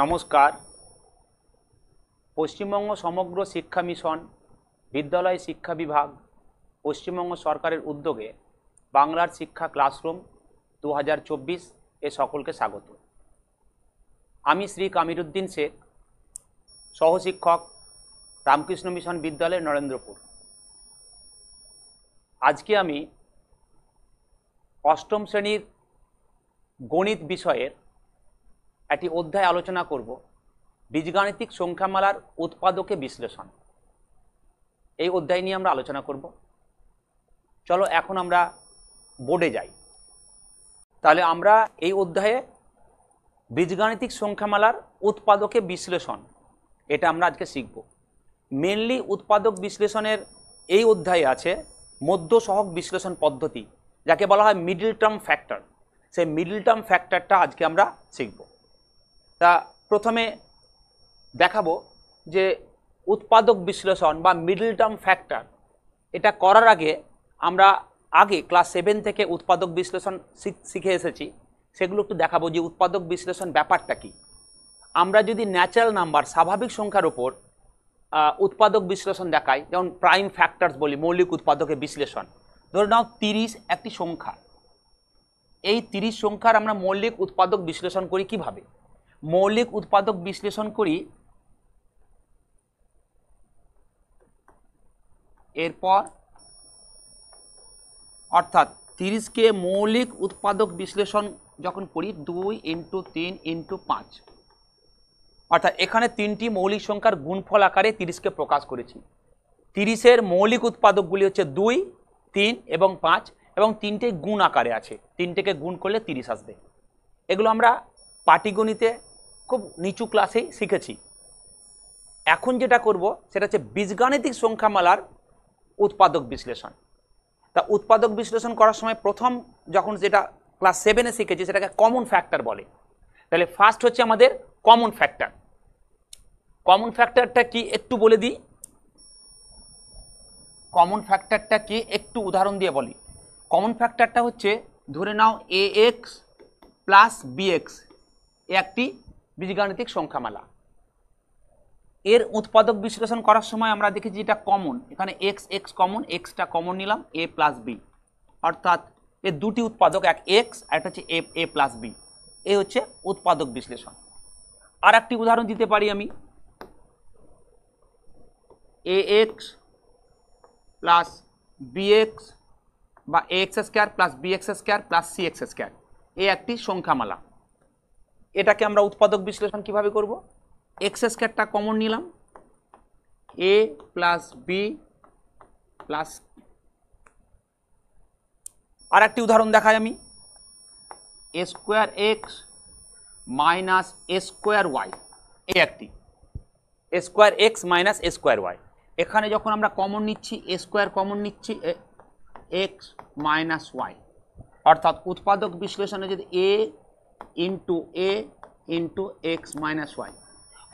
নমস্কার পশ্চিমবঙ্গ সমগ্র শিক্ষা মিশন বিদ্যালয় শিক্ষা বিভাগ পশ্চিমবঙ্গ সরকারের উদ্যোগে বাংলার শিক্ষা ক্লাসরুম দু এ সকলকে স্বাগত আমি শ্রী কামিরুদ্দিন শেখ সহশিক্ষক রামকৃষ্ণ মিশন বিদ্যালয় নরেন্দ্রপুর আজকে আমি অষ্টম শ্রেণীর গণিত বিষয়ের একটি অধ্যায় আলোচনা করব বীজগাণিতিক সংখ্যামালার উৎপাদকে বিশ্লেষণ এই অধ্যায় নিয়ে আমরা আলোচনা করব চলো এখন আমরা বোর্ডে যাই তাহলে আমরা এই অধ্যায়ে বীজগাণিতিক সংখ্যামালার উৎপাদকে বিশ্লেষণ এটা আমরা আজকে শিখব মেনলি উৎপাদক বিশ্লেষণের এই অধ্যায়ে আছে মধ্য সহক বিশ্লেষণ পদ্ধতি যাকে বলা হয় মিডিল টার্ম ফ্যাক্টর সেই মিডিল টার্ম ফ্যাক্টরটা আজকে আমরা শিখব তা প্রথমে দেখাবো যে উৎপাদক বিশ্লেষণ বা মিডল টার্ম ফ্যাক্টর এটা করার আগে আমরা আগে ক্লাস সেভেন থেকে উৎপাদক বিশ্লেষণ শিখে এসেছি সেগুলো একটু দেখাবো যে উৎপাদক বিশ্লেষণ ব্যাপারটা কী আমরা যদি ন্যাচারাল নাম্বার স্বাভাবিক সংখ্যার উপর উৎপাদক বিশ্লেষণ দেখাই যেমন প্রাইম ফ্যাক্টরস বলি মৌলিক উৎপাদকের বিশ্লেষণ ধরে নাও তিরিশ একটি সংখ্যা এই তিরিশ সংখ্যার আমরা মৌলিক উৎপাদক বিশ্লেষণ করি কিভাবে। মৌলিক উৎপাদক বিশ্লেষণ করি এরপর অর্থাৎ তিরিশকে মৌলিক উৎপাদক বিশ্লেষণ যখন করি দুই ইন্টু তিন ইন্টু পাঁচ অর্থাৎ এখানে তিনটি মৌলিক সংখ্যার গুণফল আকারে তিরিশকে প্রকাশ করেছি তিরিশের মৌলিক উৎপাদকগুলি হচ্ছে দুই তিন এবং পাঁচ এবং তিনটে গুণ আকারে আছে তিনটেকে গুণ করলে তিরিশ আসবে এগুলো আমরা পাটিগণিতে খুব নিচু ক্লাসেই শিখেছি এখন যেটা করব সেটা হচ্ছে বীজগাণিতিক সংখ্যামালার উৎপাদক বিশ্লেষণ তা উৎপাদক বিশ্লেষণ করার সময় প্রথম যখন যেটা ক্লাস সেভেনে শিখেছি সেটাকে কমন ফ্যাক্টর বলে তাহলে ফার্স্ট হচ্ছে আমাদের কমন ফ্যাক্টর কমন ফ্যাক্টরটা কি একটু বলে দিই কমন ফ্যাক্টরটা কি একটু উদাহরণ দিয়ে বলি কমন ফ্যাক্টরটা হচ্ছে ধরে নাও a x plus b x একটি বীজগাণিতিক সংখ্যামালা এর উৎপাদক বিশ্লেষণ করার সময় আমরা দেখেছি এটা কমন এখানে এক্স এক্স কমন এক্সটা কমন নিলাম এ প্লাস বি অর্থাৎ এর দুটি উৎপাদক এক এক্স একটা হচ্ছে এ এ প্লাস বি এ হচ্ছে উৎপাদক বিশ্লেষণ আর একটি উদাহরণ দিতে পারি আমি a x plus b x বা a x square plus b x square plus c x square এ একটি সংখ্যামালা এটাকে আমরা উৎপাদক বিশ্লেষণ কিভাবে করব এক্স স্কোয়ারটা কমন নিলাম এ প্লাস বি প্লাস আর একটি উদাহরণ দেখাই আমি a square x minus a square y এই একটি a square x minus a square y এখানে যখন আমরা কমন নিচ্ছি এ স্কোয়ার কমন নিচ্ছি এক্স মাইনাস ওয়াই অর্থাৎ উৎপাদক বিশ্লেষণে যদি a into a into x minus y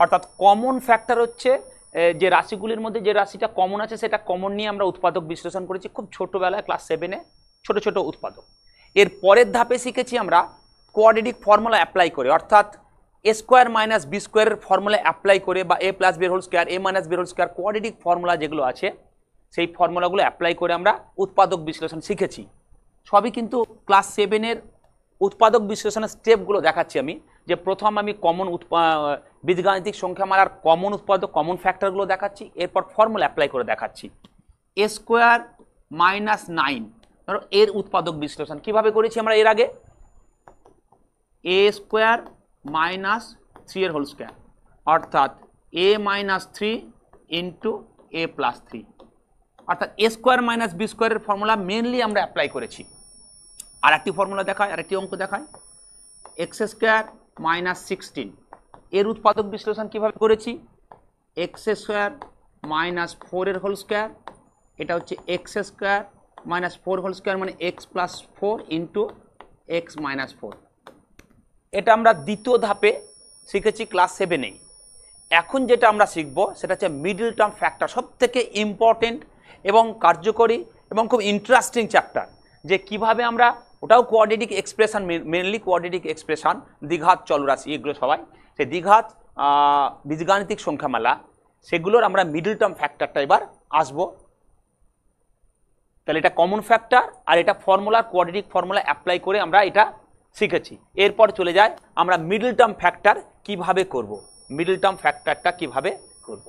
অর্থাৎ কমন ফ্যাক্টর হচ্ছে যে রাশিগুলির মধ্যে যে রাশিটা কমন আছে সেটা কমন নিয়ে আমরা উৎপাদক বিশ্লেষণ করেছি খুব ছোটোবেলায় ক্লাস সেভেনে ছোট ছোট উৎপাদক এর পরের ধাপে শিখেছি আমরা কোয়াডেটিক ফর্মুলা অ্যাপ্লাই করে অর্থাৎ এ স্কোয়ার মাইনাস বি স্কোয়ারের ফর্মুলা অ্যাপ্লাই করে বা a plus b whole square a minus b whole square quadratic formula যেগুলো আছে সেই ফর্মুলাগুলো অ্যাপ্লাই করে আমরা উৎপাদক বিশ্লেষণ শিখেছি সবই কিন্তু ক্লাস সেভেনের উৎপাদক বিশ্লেষণের স্টেপগুলো দেখাচ্ছি আমি যে প্রথম আমি কমন উৎপা বীজগাণিতিক সংখ্যামালার কমন উৎপাদক কমন ফ্যাক্টরগুলো দেখাচ্ছি এরপর ফর্মুলা অ্যাপ্লাই করে দেখাচ্ছি এ স্কোয়ার মাইনাস নাইন ধরো এর উৎপাদক বিশ্লেষণ কিভাবে করেছি আমরা এর আগে এ স্কোয়ার মাইনাস থ্রি এর হোল স্কোয়ার অর্থাৎ a minus three into a plus three অর্থাৎ এ স্কোয়ার মাইনাস বি স্কোয়ারের ফর্মুলা মেনলি আমরা অ্যাপ্লাই করেছি আর একটি ফর্মুলা দেখায় আর একটি অঙ্ক দেখায় এক্স স্কোয়ার মাইনাস সিক্সটিন এর উৎপাদক বিশ্লেষণ কিভাবে করেছি এক্স স্কোয়ার মাইনাস ফোরের হোল স্কোয়ার এটা হচ্ছে x square minus four whole square মানে x plus four into x minus four এটা আমরা দ্বিতীয় ধাপে শিখেছি ক্লাস সেভেনেই এখন যেটা আমরা শিখব সেটা হচ্ছে মিডল টার্ম ফ্যাক্টর সবথেকে ইম্পর্টেন্ট এবং কার্যকরী এবং খুব ইন্টারেস্টিং চ্যাপ্টার যে কিভাবে আমরা ওটাও quadratic expression mainly quadratic expression দ্বিঘাত চলরাশি এগুলো সবাই সেই দ্বিঘাত বীজগাণিতিক সংখ্যামালা সেগুলোর আমরা মিডল টার্ম ফ্যাক্টরটা এবার আসবো তাহলে এটা কমন ফ্যাক্টর আর এটা ফর্মুলার কোয়াড্রেটিক ফর্মুলা অ্যাপ্লাই করে আমরা এটা শিখেছি এরপর চলে যায় আমরা মিডল টার্ম ফ্যাক্টর কিভাবে করব। মিডল টার্ম ফ্যাক্টরটা কিভাবে করব।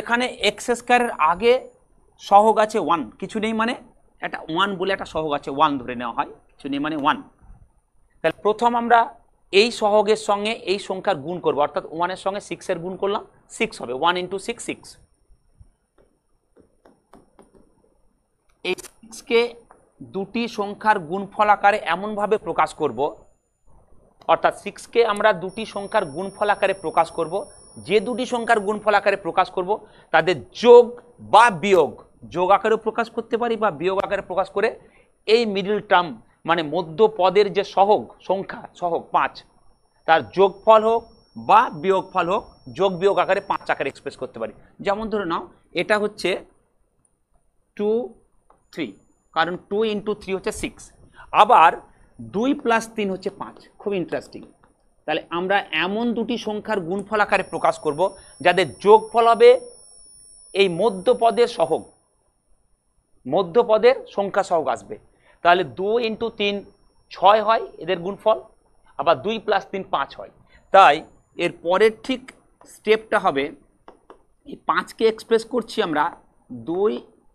এখানে এক্স স্কোয়ারের আগে সহগ আছে ওয়ান কিছু নেই মানে একটা ওয়ান বলে একটা সহগ আছে ওয়ান ধরে নেওয়া হয় কিছু নেই মানে ওয়ান তাহলে প্রথম আমরা এই সহগের সঙ্গে এই সংখ্যার গুণ করবো অর্থাৎ ওয়ানের সঙ্গে সিক্সের গুণ করলাম সিক্স হবে ওয়ান ইন্টু সিক্স সিক্স এই সিক্সকে দুটি সংখ্যার গুণফল আকারে এমনভাবে প্রকাশ করব অর্থাৎ সিক্সকে আমরা দুটি সংখ্যার গুণফল আকারে প্রকাশ করব যে দুটি সংখ্যার গুণফল আকারে প্রকাশ করব তাদের যোগ বা বিয়োগ যোগ আকারেও প্রকাশ করতে পারি বা বিয়োগ আকারে প্রকাশ করে এই মিডিল টার্ম মানে মধ্য পদের যে সহগ সংখ্যা সহগ পাঁচ তার যোগফল হোক বা বিয়োগ ফল হোক যোগ বিয়োগ আকারে পাঁচ আকারে এক্সপ্রেস করতে পারি যেমন ধরে নাও এটা হচ্ছে টু থ্রি কারণ টু ইন্টু থ্রি হচ্ছে সিক্স আবার দুই প্লাস তিন হচ্ছে পাঁচ খুব ইন্টারেস্টিং তাহলে আমরা এমন দুটি সংখ্যার গুণফল আকারে প্রকাশ করব যাদের যোগফল হবে এই মধ্য পদের সহগ মধ্যপদের সংখ্যা সহগ আসবে তাহলে দু ইন্টু তিন ছয় হয় এদের গুণফল আবার দুই প্লাস তিন পাঁচ হয় তাই এর পরের ঠিক স্টেপটা হবে এই পাঁচকে এক্সপ্রেস করছি আমরা দুই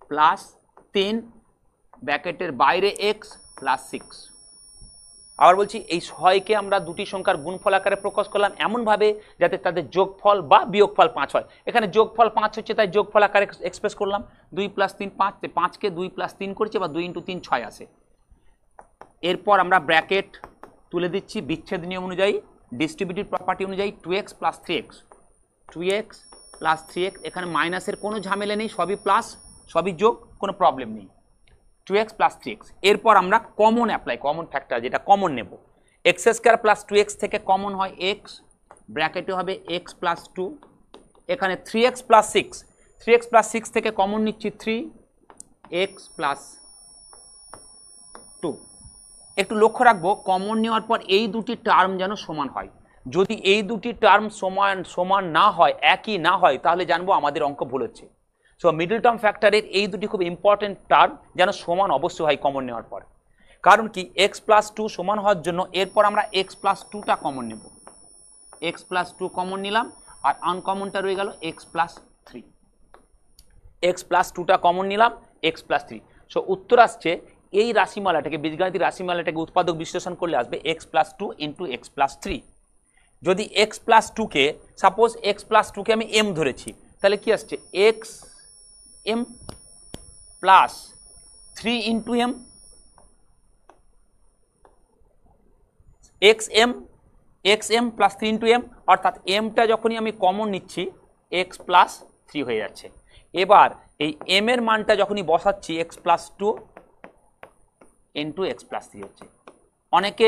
প্লাস তিন ব্যাকেটের বাইরে এক্স প্লাস সিক্স আবার বলছি এই ছয়কে আমরা দুটি সংখ্যার গুণফল আকারে প্রকাশ করলাম এমনভাবে যাতে তাদের যোগফল বা বিয়োগফল পাঁচ হয় এখানে যোগফল পাঁচ হচ্ছে তাই যোগফল আকারে এক্সপ্রেস করলাম দুই প্লাস তিন পাঁচ পাঁচকে দুই প্লাস তিন করেছে বা দুই ইন্টু তিন ছয় আসে এরপর আমরা ব্র্যাকেট তুলে দিচ্ছি বিচ্ছেদ নিয়ম অনুযায়ী ডিস্ট্রিবিউটিভ প্রপার্টি অনুযায়ী two x plus three x two x plus three x এখানে মাইনাসের কোনো ঝামেলা নেই সবই প্লাস সবই যোগ কোনো প্রবলেম নেই two x plus three x এরপর আমরা কমন অ্যাপ্লাই কমন ফ্যাক্টর যেটা কমন নেব x square plus two x থেকে কমন হয় এক্স ব্র্যাকেটে হবে এক্স প্লাস টু এখানে three x plus six three x plus six থেকে কমন নিচ্ছি থ্রি এক্স প্লাস টু একটু লক্ষ্য রাখবো কমন নেওয়ার পর এই দুটি টার্ম যেন সমান হয় যদি এই দুটি টার্ম সমান সমান না হয় একই না হয় তাহলে জানবো আমাদের অঙ্ক ভুল হচ্ছে সো মিডল টার্ম ফ্যাক্টরের এই দুটি খুব ইম্পর্টেন্ট টার্ম যেন সমান অবশ্যই হয় কমন নেওয়ার পর কারণ কি এক্স প্লাস টু সমান হওয়ার জন্য এরপর আমরা এক্স প্লাস টুটা কমন নেব এক্স প্লাস টু কমন নিলাম আর আনকমনটা রয়ে গেল x plus three x plus টুটা কমন নিলাম এক্স প্লাস থ্রি সো উত্তর আসছে এই রাশিমালাটাকে বীজগণিত রাশিমালাটাকে উৎপাদক বিশ্লেষণ করলে আসবে x plus two into x plus three যদি এক্স প্লাস টুকে সাপোজ এক্স প্লাস টুকে আমি এম ধরেছি তাহলে কি আসছে x m plus 3 into m x m x m plus 3 into m অর্থাৎ mটা যখনই আমি কমন নিচ্ছি x প্লাস থ্রি হয়ে যাচ্ছে এবার এই m এর মানটা যখনই বসাচ্ছি x plus two into x plus three হচ্ছে অনেকে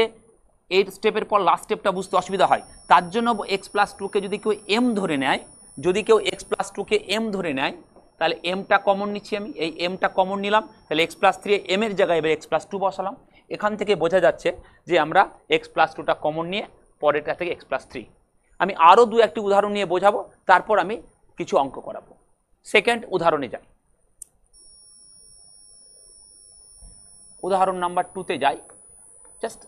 এই স্টেপের পর লাস্ট স্টেপটা বুঝতে অসুবিধা হয় তার জন্য এক্স প্লাস টুকে যদি কেউ এম ধরে নেয় যদি কেউ এক্স প্লাস টুকে এম ধরে নেয় তাহলে এমটা কমন নিচ্ছি আমি এই এমটা কমন নিলাম তাহলে এক্স প্লাস থ্রি এম এর জায়গায় এবার এক্স প্লাস টু বসালাম এখান থেকে বোঝা যাচ্ছে যে আমরা এক্স প্লাস টুটা কমন নিয়ে পরেরটা থেকে এক্স প্লাস থ্রি আমি আরও দু একটি উদাহরণ নিয়ে বোঝাবো তারপর আমি কিছু অঙ্ক করাবো সেকেন্ড উদাহরণে যাই উদাহরণ নাম্বার টুতে যাই জাস্ট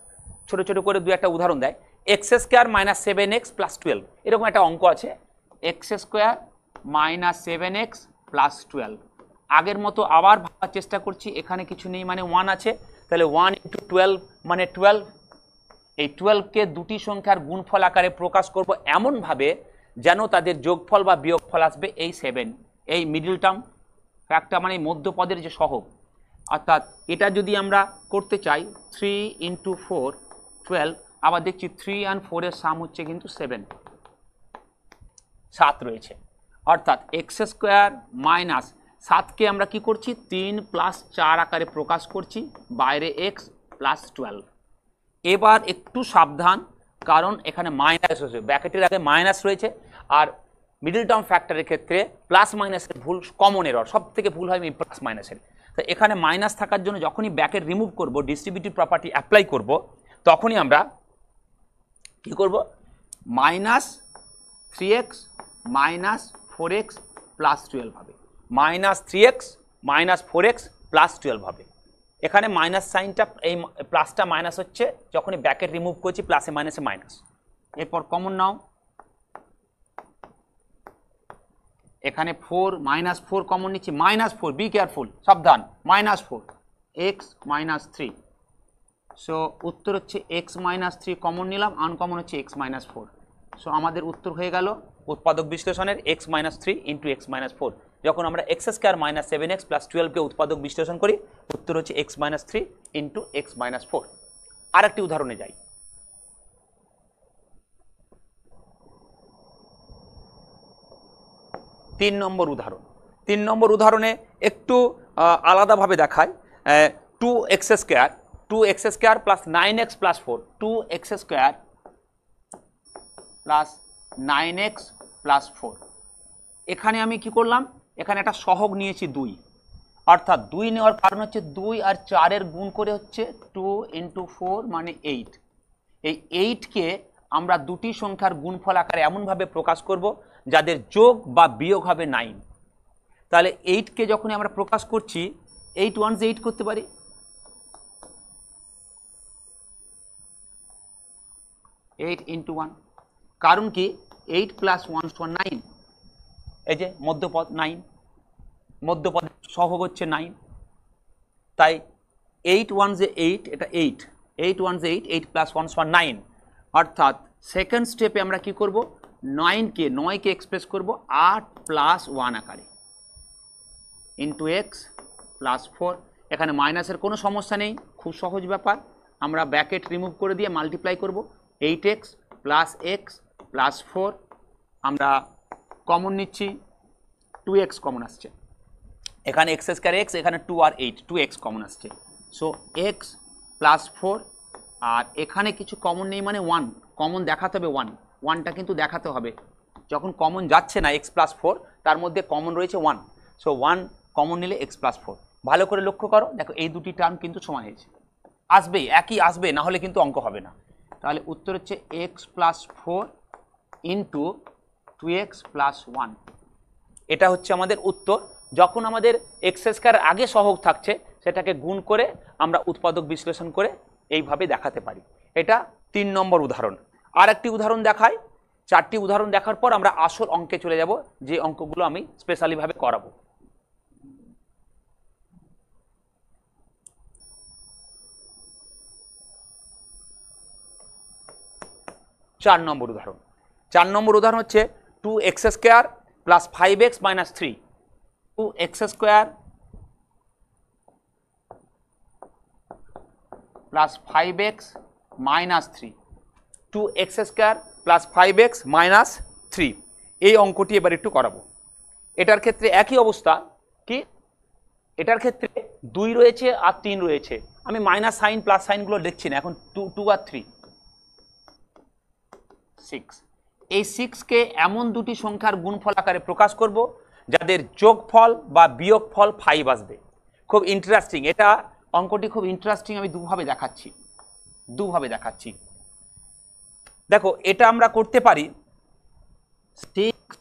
ছোটো ছোটো করে দু একটা উদাহরণ দেয় x square minus seven x plus twelve এরকম একটা অঙ্ক আছে x square minus seven x plus twelve আগের মতো আবার ভাবার চেষ্টা করছি এখানে কিছু নেই মানে ওয়ান আছে তাহলে ওয়ান ইন্টু টুয়েলভ মানে টুয়েলভ এই টুয়েলভকে দুটি সংখ্যার গুণফল আকারে প্রকাশ করব এমনভাবে যেন তাদের যোগফল বা বিয়োগফল আসবে এই সেভেন এই মিডিল টার্ম একটা মানে মধ্যপদের যে সহগ অর্থাৎ এটা যদি আমরা করতে চাই থ্রি ইন্টু ফোর টুয়েলভ আবার দেখছি থ্রি অ্যান্ড ফোরের সাম হচ্ছে কিন্তু সেভেন সাত রয়েছে অর্থাৎ এক্স স্কোয়ার মাইনাস সাতকে আমরা কি করছি তিন প্লাস চার আকারে প্রকাশ করছি বাইরে এক্স প্লাস টুয়েলভ এবার একটু সাবধান কারণ এখানে মাইনাস রয়েছে ব্র্যাকেটের আগে মাইনাস রয়েছে আর মিডল টার্ম ফ্যাক্টরের ক্ষেত্রে প্লাস মাইনাসের ভুল কমন এরর সব থেকে ভুল হয় প্লাস মাইনাসের তো এখানে মাইনাস থাকার জন্য যখনই ব্যাকেট রিমুভ করব ডিস্ট্রিবিউটিভ প্রপার্টি অ্যাপ্লাই করব তখনই আমরা কি করব minus three x minus four x plus twelve হবে minus three x minus four x plus twelve হবে এখানে মাইনাস সাইনটা এই প্লাসটা মাইনাস হচ্ছে যখনই ব্যাকেট রিমুভ করছি প্লাসে মাইনাসে মাইনাস এরপর কমন নাও এখানে ফোর মাইনাস ফোর কমন নিচ্ছি মাইনাস ফোর বি কেয়ারফুল সাবধান minus four x minus three so উত্তর হচ্ছে এক্স মাইনাস থ্রি কমন নিলাম আনকমন হচ্ছে এক্স মাইনাস ফোর সো আমাদের উত্তর হয়ে গেল উৎপাদক বিশ্লেষণের x minus three into x minus four যখন আমরা x square minus seven x plus টুয়েলভকে উৎপাদক বিশ্লেষণ করি উত্তর হচ্ছে x minus three into x minus four আর একটি উদাহরণে যাই তিন নম্বর উদাহরণ তিন নম্বর উদাহরণে একটু আলাদাভাবে দেখায় two x square two x square plus nine x plus four two x square plus nine x plus four এখানে আমি কি করলাম এখানে একটা সহগ নিয়েছি দুই অর্থাৎ দুই নেওয়ার কারণ হচ্ছে দুই আর চারের গুণ করে হচ্ছে টু ইন্টু ফোর মানে এইট এই এইটকে আমরা দুটি সংখ্যার গুণফল আকারে এমনভাবে প্রকাশ করব যাদের যোগ বা বিয়োগ হবে নাইন তাহলে এইটকে যখনই আমরা প্রকাশ করছি এইট ওয়ান এইট করতে পারি এইট ইন্টু ওয়ান কারণ কি এইট প্লাস ওয়ান সমান নাইন এই যে মধ্যপদ নাইন মধ্যপদ সহগ হচ্ছে নাইন তাই এইট ওয়ান যে এইট এটা এইট এইট ওয়ান যে এইট এইট প্লাস ওয়ান সমান নাইন অর্থাৎ সেকেন্ড স্টেপে আমরা কি করব নাইনকে নয়কে এক্সপ্রেস করব আট প্লাস ওয়ান আকারে ইন্টু এক্স প্লাস ফোর এখানে মাইনাসের কোনো সমস্যা নেই খুব সহজ ব্যাপার আমরা ব্যাকেট রিমুভ করে দিয়ে মাল্টিপ্লাই করব eight x plus x plus four আমরা কমন নিচ্ছি টু এক্স কমন আসছে এখানে এক্স স্কোয়ার এক্স এখানে টু আর এইট টু এক্স কমন আসছে সো এক্স প্লাস ফোর আর এখানে কিছু কমন নেই মানে ওয়ান কমন দেখাতে হবে ওয়ান ওয়ানটা কিন্তু দেখাতে হবে যখন কমন যাচ্ছে না এক্স প্লাস ফোর তার মধ্যে কমন রয়েছে ওয়ান সো ওয়ান কমন নিলে এক্স প্লাস ফোর ভালো করে লক্ষ্য করো দেখো এই দুটি টার্ম কিন্তু সমান হয়েছে আসবেই একই আসবে না হলে কিন্তু অঙ্ক হবে না তাহলে উত্তর হচ্ছে x plus four into two x plus one এটা হচ্ছে আমাদের উত্তর যখন আমাদের এক্সেসকার আগে সহগ থাকছে সেটাকে গুণ করে আমরা উৎপাদক বিশ্লেষণ করে এইভাবে দেখাতে পারি এটা তিন নম্বর উদাহরণ আর একটি উদাহরণ দেখায় চারটি উদাহরণ দেখার পর আমরা আসল অঙ্কে চলে যাব যে অঙ্কগুলো আমি স্পেশালিভাবে করাবো চার নম্বর উদাহরণ চার নম্বর উদাহরণ হচ্ছে two x square plus five x minus three two x square plus five x minus three two x square plus five x minus three এই অঙ্কটি এবার একটু করাবো এটার ক্ষেত্রে একই অবস্থা কি এটার ক্ষেত্রে দুই রয়েছে আর তিন রয়েছে আমি মাইনাস সাইন প্লাস সাইনগুলো লিখছি না এখন টু টু আর থ্রি সিক্স এই সিক্সকে এমন দুটি সংখ্যার গুণফল আকারে প্রকাশ করব যাদের যোগফল বা বিয়োগফল ফাইভ আসবে খুব ইন্টারেস্টিং এটা অঙ্কটি খুব ইন্টারেস্টিং আমি দুভাবে দেখাচ্ছি দুভাবে দেখাচ্ছি দেখো এটা আমরা করতে পারি সিক্স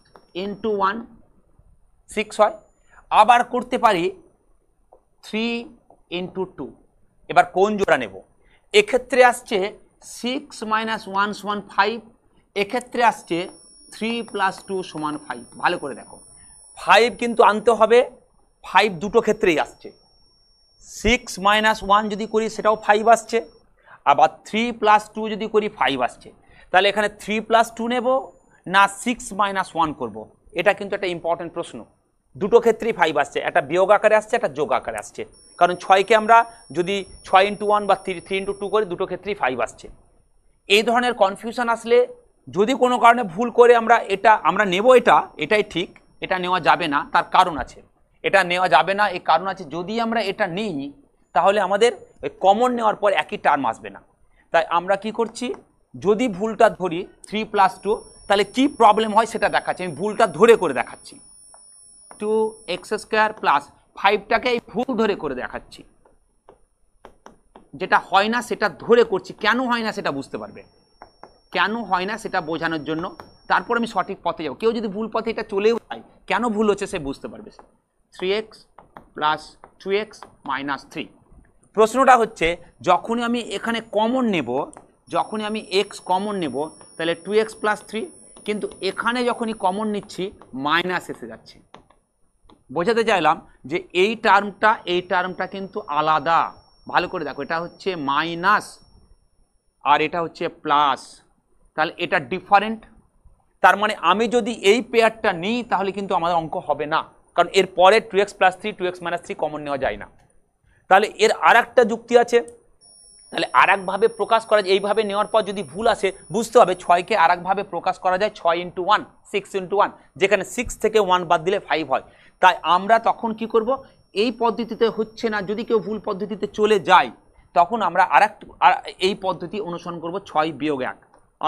ইন্টু ওয়ান সিক্স হয় আবার করতে পারি থ্রি ইন্টু টু এবার কোন জোড়া নেব এক্ষেত্রে আসছে six minus one one five এক্ষেত্রে আসছে থ্রি প্লাস টু সমান ফাইভ ভালো করে দেখো ফাইভ কিন্তু আনতে হবে ফাইভ দুটো ক্ষেত্রেই আসছে সিক্স মাইনাস ওয়ান যদি করি সেটাও ফাইভ আসছে আবার থ্রি প্লাস টু যদি করি ফাইভ আসছে তাহলে এখানে থ্রি প্লাস টু নেবো না সিক্স মাইনাস ওয়ান করবো এটা কিন্তু একটা ইম্পর্টেন্ট প্রশ্ন দুটো ক্ষেত্রেই ফাইভ আসছে একটা বিয়োগ আকারে আসছে একটা যোগ আকারে আসছে কারণ ছয়কে আমরা যদি ছয় ইন্টু ওয়ান বা থ্রি থ্রি ইন্টু টু করি দুটো ক্ষেত্রেই ফাইভ আসছে এই ধরনের কনফিউশন আসলে যদি কোনো কারণে ভুল করে আমরা এটা আমরা নেব এটা এটাই ঠিক এটা নেওয়া যাবে না তার কারণ আছে এটা নেওয়া যাবে না এই কারণ আছে যদি আমরা এটা নিই তাহলে আমাদের ওই কমন নেওয়ার পর একই টার্ম আসবে না তাই আমরা কি করছি যদি ভুলটা ধরি থ্রি প্লাস টু তাহলে কী প্রবলেম হয় সেটা দেখাচ্ছি আমি ভুলটা ধরে করে দেখাচ্ছি টু এক্স স্কোয়ার প্লাস ফাইভটাকে এই ভুল ধরে করে দেখাচ্ছি যেটা হয় না সেটা ধরে করছি কেন হয় না সেটা বুঝতে পারবে কেন হয় না সেটা বোঝানোর জন্য তারপর আমি সঠিক পথে যাবো কেউ যদি ভুল পথে এটা চলেও যায় কেন ভুল হচ্ছে সে বুঝতে পারবে three x plus two x minus three প্রশ্নটা হচ্ছে যখনই আমি এখানে কমন নেব যখনই আমি এক্স কমন নেব তাহলে টু এক্স প্লাস থ্রি কিন্তু এখানে যখনই কমন নিচ্ছি মাইনাস এসে যাচ্ছে বোঝাতে চাইলাম যে এই টার্মটা এই টার্মটা কিন্তু আলাদা ভালো করে দেখো এটা হচ্ছে মাইনাস আর এটা হচ্ছে প্লাস তাহলে এটা ডিফারেন্ট তার মানে আমি যদি এই পেয়ারটা নিই তাহলে কিন্তু আমাদের অঙ্ক হবে না কারণ এর পরে two x plus three two x minus three common নেওয়া যায় না তাহলে এর আর যুক্তি আছে তাহলে আর একভাবে প্রকাশ করা যায় এইভাবে নেওয়ার পর যদি ভুল আসে বুঝতে হবে ছয়কে আর একভাবে প্রকাশ করা যায় ছয় into one six into one যেখানে সিক্স থেকে ওয়ান বাদ দিলে ফাইভ হয় তাই আমরা তখন কি করব এই পদ্ধতিতে হচ্ছে না যদি কেউ ভুল পদ্ধতিতে চলে যায় তখন আমরা আর এই পদ্ধতি অনুসরণ করব ছয় বিয়োগ এক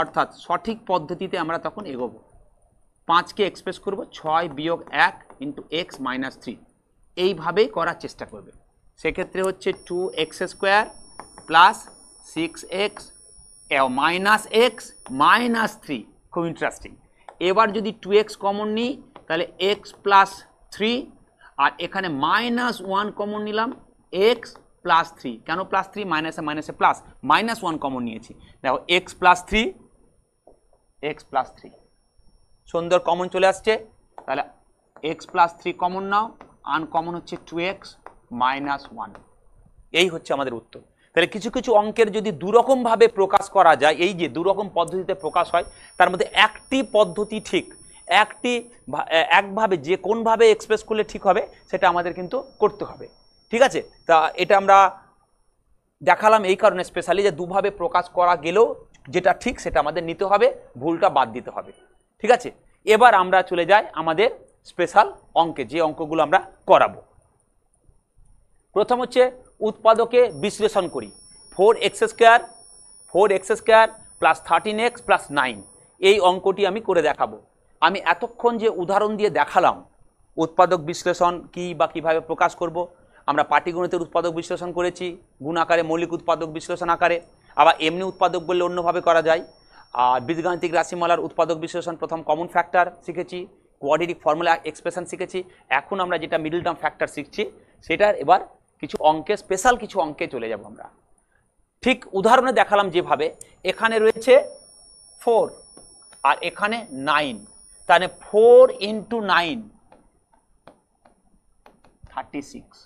অর্থাৎ সঠিক পদ্ধতিতে আমরা তখন এগোবো পাঁচকে এক্সপ্রেস করব ছয় বিয়োগ এক ইন্টু এক্স মাইনাস থ্রি এইভাবেই করার চেষ্টা করবে সেক্ষেত্রে হচ্ছে two x square plus six x minus x minus three খুব ইন্টারেস্টিং এবার যদি টু এক্স কমন নিই তাহলে এক্স প্লাস থ্রি আর এখানে মাইনাস ওয়ান কমন নিলাম এক্স প্লাস থ্রি কেন প্লাস থ্রি মাইনাসে মাইনাসে প্লাস মাইনাস ওয়ান কমন নিয়েছি দেখো x plus three x plus three সুন্দর কমন চলে আসছে তাহলে এক্স প্লাস থ্রি কমন নাও আনকমন হচ্ছে টু এক্স মাইনাস ওয়ান এই হচ্ছে আমাদের উত্তর তাহলে কিছু কিছু অঙ্কের যদি দুরকমভাবে প্রকাশ করা যায় এই যে দুরকম পদ্ধতিতে প্রকাশ হয় তার মধ্যে একটি পদ্ধতি ঠিক একটি একভাবে যে কোনভাবে এক্সপ্রেস করলে ঠিক হবে সেটা আমাদের কিন্তু করতে হবে ঠিক আছে তা এটা আমরা দেখালাম এই কারণে স্পেশালি যে দুভাবে প্রকাশ করা গেলেও যেটা ঠিক সেটা আমাদের নিতে হবে ভুলটা বাদ দিতে হবে ঠিক আছে এবার আমরা চলে যাই আমাদের স্পেশাল অঙ্কে যে অঙ্কগুলো আমরা করাবো প্রথম হচ্ছে উৎপাদকে বিশ্লেষণ করি four x square four x square plus thirteen x plus nine এই অঙ্কটি আমি করে দেখাবো আমি এতক্ষণ যে উদাহরণ দিয়ে দেখালাম উৎপাদক বিশ্লেষণ কি বা কীভাবে প্রকাশ করব আমরা পাটিগণিতের উৎপাদক বিশ্লেষণ করেছি গুণ আকারে মৌলিক উৎপাদক বিশ্লেষণ আকারে আবার এমনি উৎপাদক বললে অন্যভাবে করা যায় আর বীজগাণিতিক রাশিমালার উৎপাদক বিশ্লেষণ প্রথম কমন ফ্যাক্টর শিখেছি কোয়াডিটিক ফর্মুলা এক্সপ্রেশন শিখেছি এখন আমরা যেটা মিডল টার্ম ফ্যাক্টর শিখছি সেটার এবার কিছু অঙ্কে স্পেশাল কিছু অঙ্কে চলে যাব আমরা ঠিক উদাহরণে দেখালাম যেভাবে এখানে রয়েছে ফোর আর এখানে নাইন তাহলে four into nine thirty six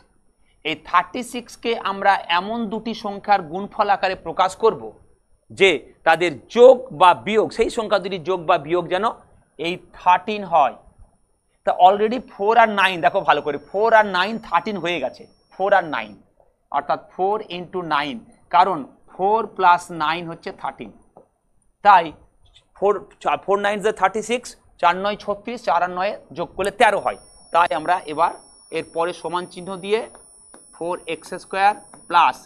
এই থার্টি সিক্সকে আমরা এমন দুটি সংখ্যার গুণফল আকারে প্রকাশ করব যে তাদের যোগ বা বিয়োগ সেই সংখ্যা দুটি যোগ বা বিয়োগ যেন এই থার্টিন হয় তা অলরেডি ফোর আর নাইন দেখো ভালো করে ফোর আর নাইন থার্টিন হয়ে গেছে ফোর আর নাইন অর্থাৎ ফোর ইন্টু নাইন কারণ ফোর প্লাস নাইন হচ্ছে থার্টিন তাই ফোর ফোর নাইন যে থার্টি সিক্স চার নয় ছত্রিশ চার আর নয় যোগ করলে তেরো হয় তাই আমরা এবার এর পরে সমান চিহ্ন দিয়ে ফোর এক্স স্কোয়ার প্লাস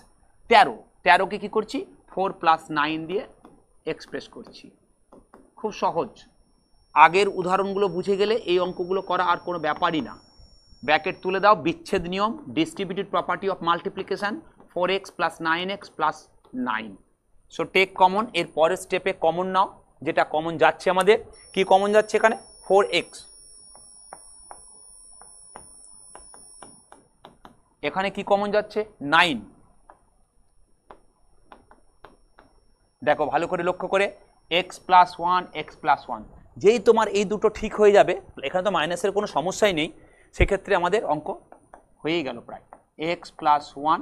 তেরো তেরোকে কী করছি ফোর প্লাস নাইন দিয়ে এক্সপ্রেস করছি খুব সহজ আগের উদাহরণগুলো বুঝে গেলে এই অঙ্কগুলো করা আর কোনো ব্যাপারই না ব্যাকেট তুলে দাও বিচ্ছেদ নিয়ম distributed property of multiplication four x plus nine x plus nine so take common এর পরের স্টেপে কমন নাও যেটা কমন যাচ্ছে আমাদের কি কমন যাচ্ছে এখানে ফোর এক্স এখানে কি কমন যাচ্ছে নাইন দেখো ভালো করে লক্ষ্য করে x plus one x plus one যেই তোমার এই দুটো ঠিক হয়ে যাবে এখানে তো মাইনাসের কোনো সমস্যাই নেই সেক্ষেত্রে আমাদের অঙ্ক হয়েই গেল প্রায় x plus one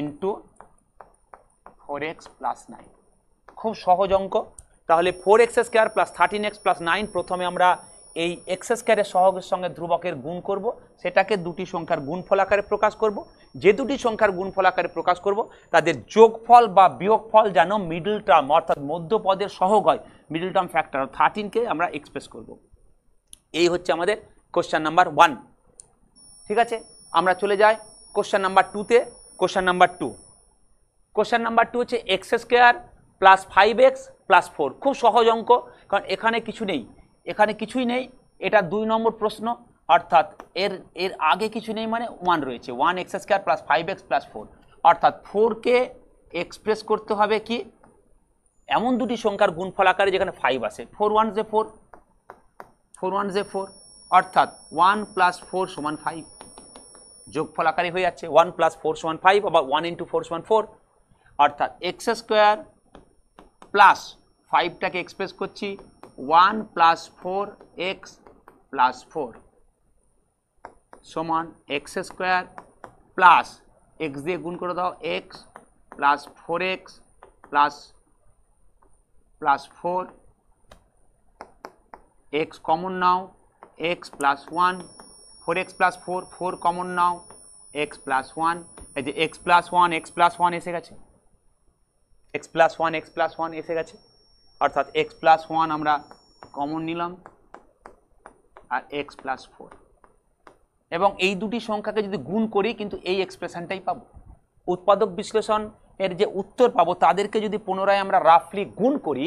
into four x plus nine খুব সহজ অঙ্ক তাহলে four x square plus thirteen x plus nine প্রথমে আমরা এই এক্সেস স্কোয়ারের সহগের সঙ্গে ধ্রুবকের গুণ করব সেটাকে দুটি সংখ্যার গুণফল আকারে প্রকাশ করব যে দুটি সংখ্যার গুণফল আকারে প্রকাশ করব তাদের যোগফল বা বিয়োগফল যেন মিডল টার্ম অর্থাৎ মধ্যপদের সহগ হয় মিডল টার্ম ফ্যাক্টর থার্টিনকে আমরা এক্সপ্রেস করব এই হচ্ছে আমাদের কোশ্চেন নাম্বার ওয়ান ঠিক আছে আমরা চলে যাই কোশ্চেন নাম্বার টুতে question number two question number two হচ্ছে x square plus five x plus four খুব সহজ অঙ্ক কারণ এখানে কিছু নেই এখানে কিছুই নেই এটা দুই নম্বর প্রশ্ন অর্থাৎ এর এর আগে কিছু নেই মানে ওয়ান রয়েছে one x square plus five x plus four অর্থাৎ ফোরকে এক্সপ্রেস করতে হবে কি এমন দুটি সংখ্যার গুণফল আকারে যেখানে ফাইভ আছে ফোর ওয়ান জে ফোর ফোর ওয়ান জে ফোর অর্থাৎ ওয়ান প্লাস ফোর সমান ফাইভ যোগফল আকারে হয়ে যাচ্ছে ওয়ান প্লাস ফোর সমান ফাইভ আবার ওয়ান ইন্টু ফোর সমান ফোর অর্থাৎ এক্স স্কোয়ার প্লাস ফাইভটাকে এক্সপ্রেস করছি one plus four x plus four সমান এক্স স্কোয়ার প্লাস এক্স দিয়ে গুণ করে দাও x plus four x plus plus four x common নাও x plus one four x plus four four common নাও x plus one এই যে x plus one x plus one এসে গেছে x plus one x plus one এসে গেছে অর্থাৎ x plus one আমরা কমন নিলাম আর এক্স প্লাস ফোর এবং এই দুটি সংখ্যাকে যদি গুণ করি কিন্তু এই এক্সপ্রেশনটাই পাবো উৎপাদক বিশ্লেষণ এর যে উত্তর পাবো তাদেরকে যদি পুনরায় আমরা রাফলি গুণ করি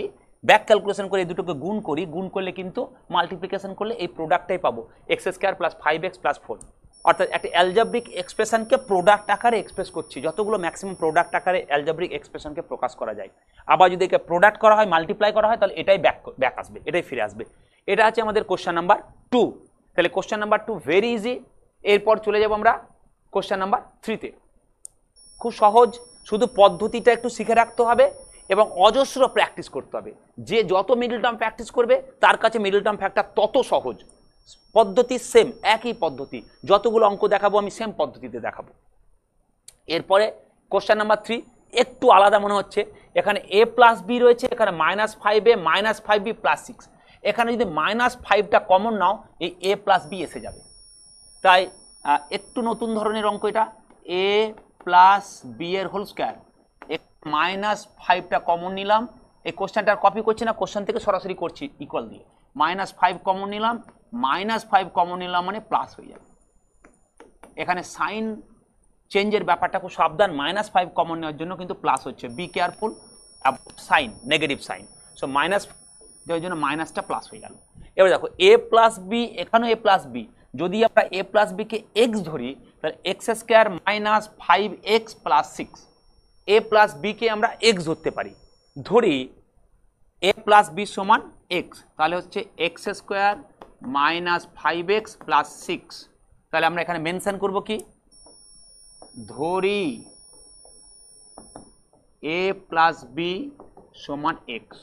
ব্যাক ক্যালকুলেশন করে এই দুটোকে গুণ করি গুণ করলে কিন্তু মাল্টিপ্লিকেশন করলে এই প্রোডাক্টটাই পাবো x square plus five x plus four অর্থাৎ একটা অ্যালজাব্রিক এক্সপ্রেশনকে প্রোডাক্ট আকারে এক্সপ্রেস করছি যতগুলো ম্যাক্সিমাম প্রোডাক্ট আকারে অ্যালজাব্রিক এক্সপ্রেশনকে প্রকাশ করা যায় আবার যদি একে প্রোডাক্ট করা হয় মাল্টিপ্লাই করা হয় তাহলে এটাই ব্যাক ব্যাক আসবে এটাই ফিরে আসবে এটা আছে আমাদের কোশ্চেন নাম্বার টু তাহলে question number two very easy এরপর চলে যাব আমরা কোশ্চেন নাম্বার থ্রিতে খুব সহজ শুধু পদ্ধতিটা একটু শিখে রাখতে হবে এবং অজস্র প্র্যাকটিস করতে হবে যে যত মিডল টার্ম প্র্যাকটিস করবে তার কাছে মিডল টার্ম ফ্যাক্টর তত সহজ পদ্ধতি সেম একই পদ্ধতি যতগুলো অঙ্ক দেখাবো আমি সেম পদ্ধতিতে দেখাবো এরপরে কোশ্চেন নাম্বার থ্রি একটু আলাদা মনে হচ্ছে এখানে এ প্লাস বি রয়েছে এখানে minus five a minus five b plus six এখানে যদি মাইনাস ফাইভটা কমন নাও এই এ প্লাস বি এসে যাবে তাই একটু নতুন ধরনের অঙ্ক এটা এ প্লাস বি এর হোল স্কোয়ার মাইনাস ফাইভটা কমন নিলাম এই কোশ্চেনটা কপি করছি না কোশ্চেন থেকে সরাসরি করছি ইকুয়াল দিয়ে মাইনাস ফাইভ কমন নিলাম মাইনাস ফাইভ কমন নিলাম মানে প্লাস হয়ে যাবে এখানে সাইন চেঞ্জের ব্যাপারটা খুব সাবধান মাইনাস ফাইভ কমন নেওয়ার জন্য কিন্তু প্লাস হচ্ছে be careful sign negative sign so minus দেওয়ার জন্য মাইনাসটা প্লাস হয়ে গেল এবার দেখো এ প্লাস বি এখানেও এ প্লাস বি যদি আমরা এ প্লাস বিকে এক্স ধরি তাহলে x square minus five x plus six a plus বিকে আমরা এক্স ধরতে পারি ধরি এ প্লাস বি সমান এক্স তাহলে হচ্ছে x square minus five x plus six তাহলে আমরা এখানে মেনশান করব কি ধরি এ প্লাস বি সমান এক্স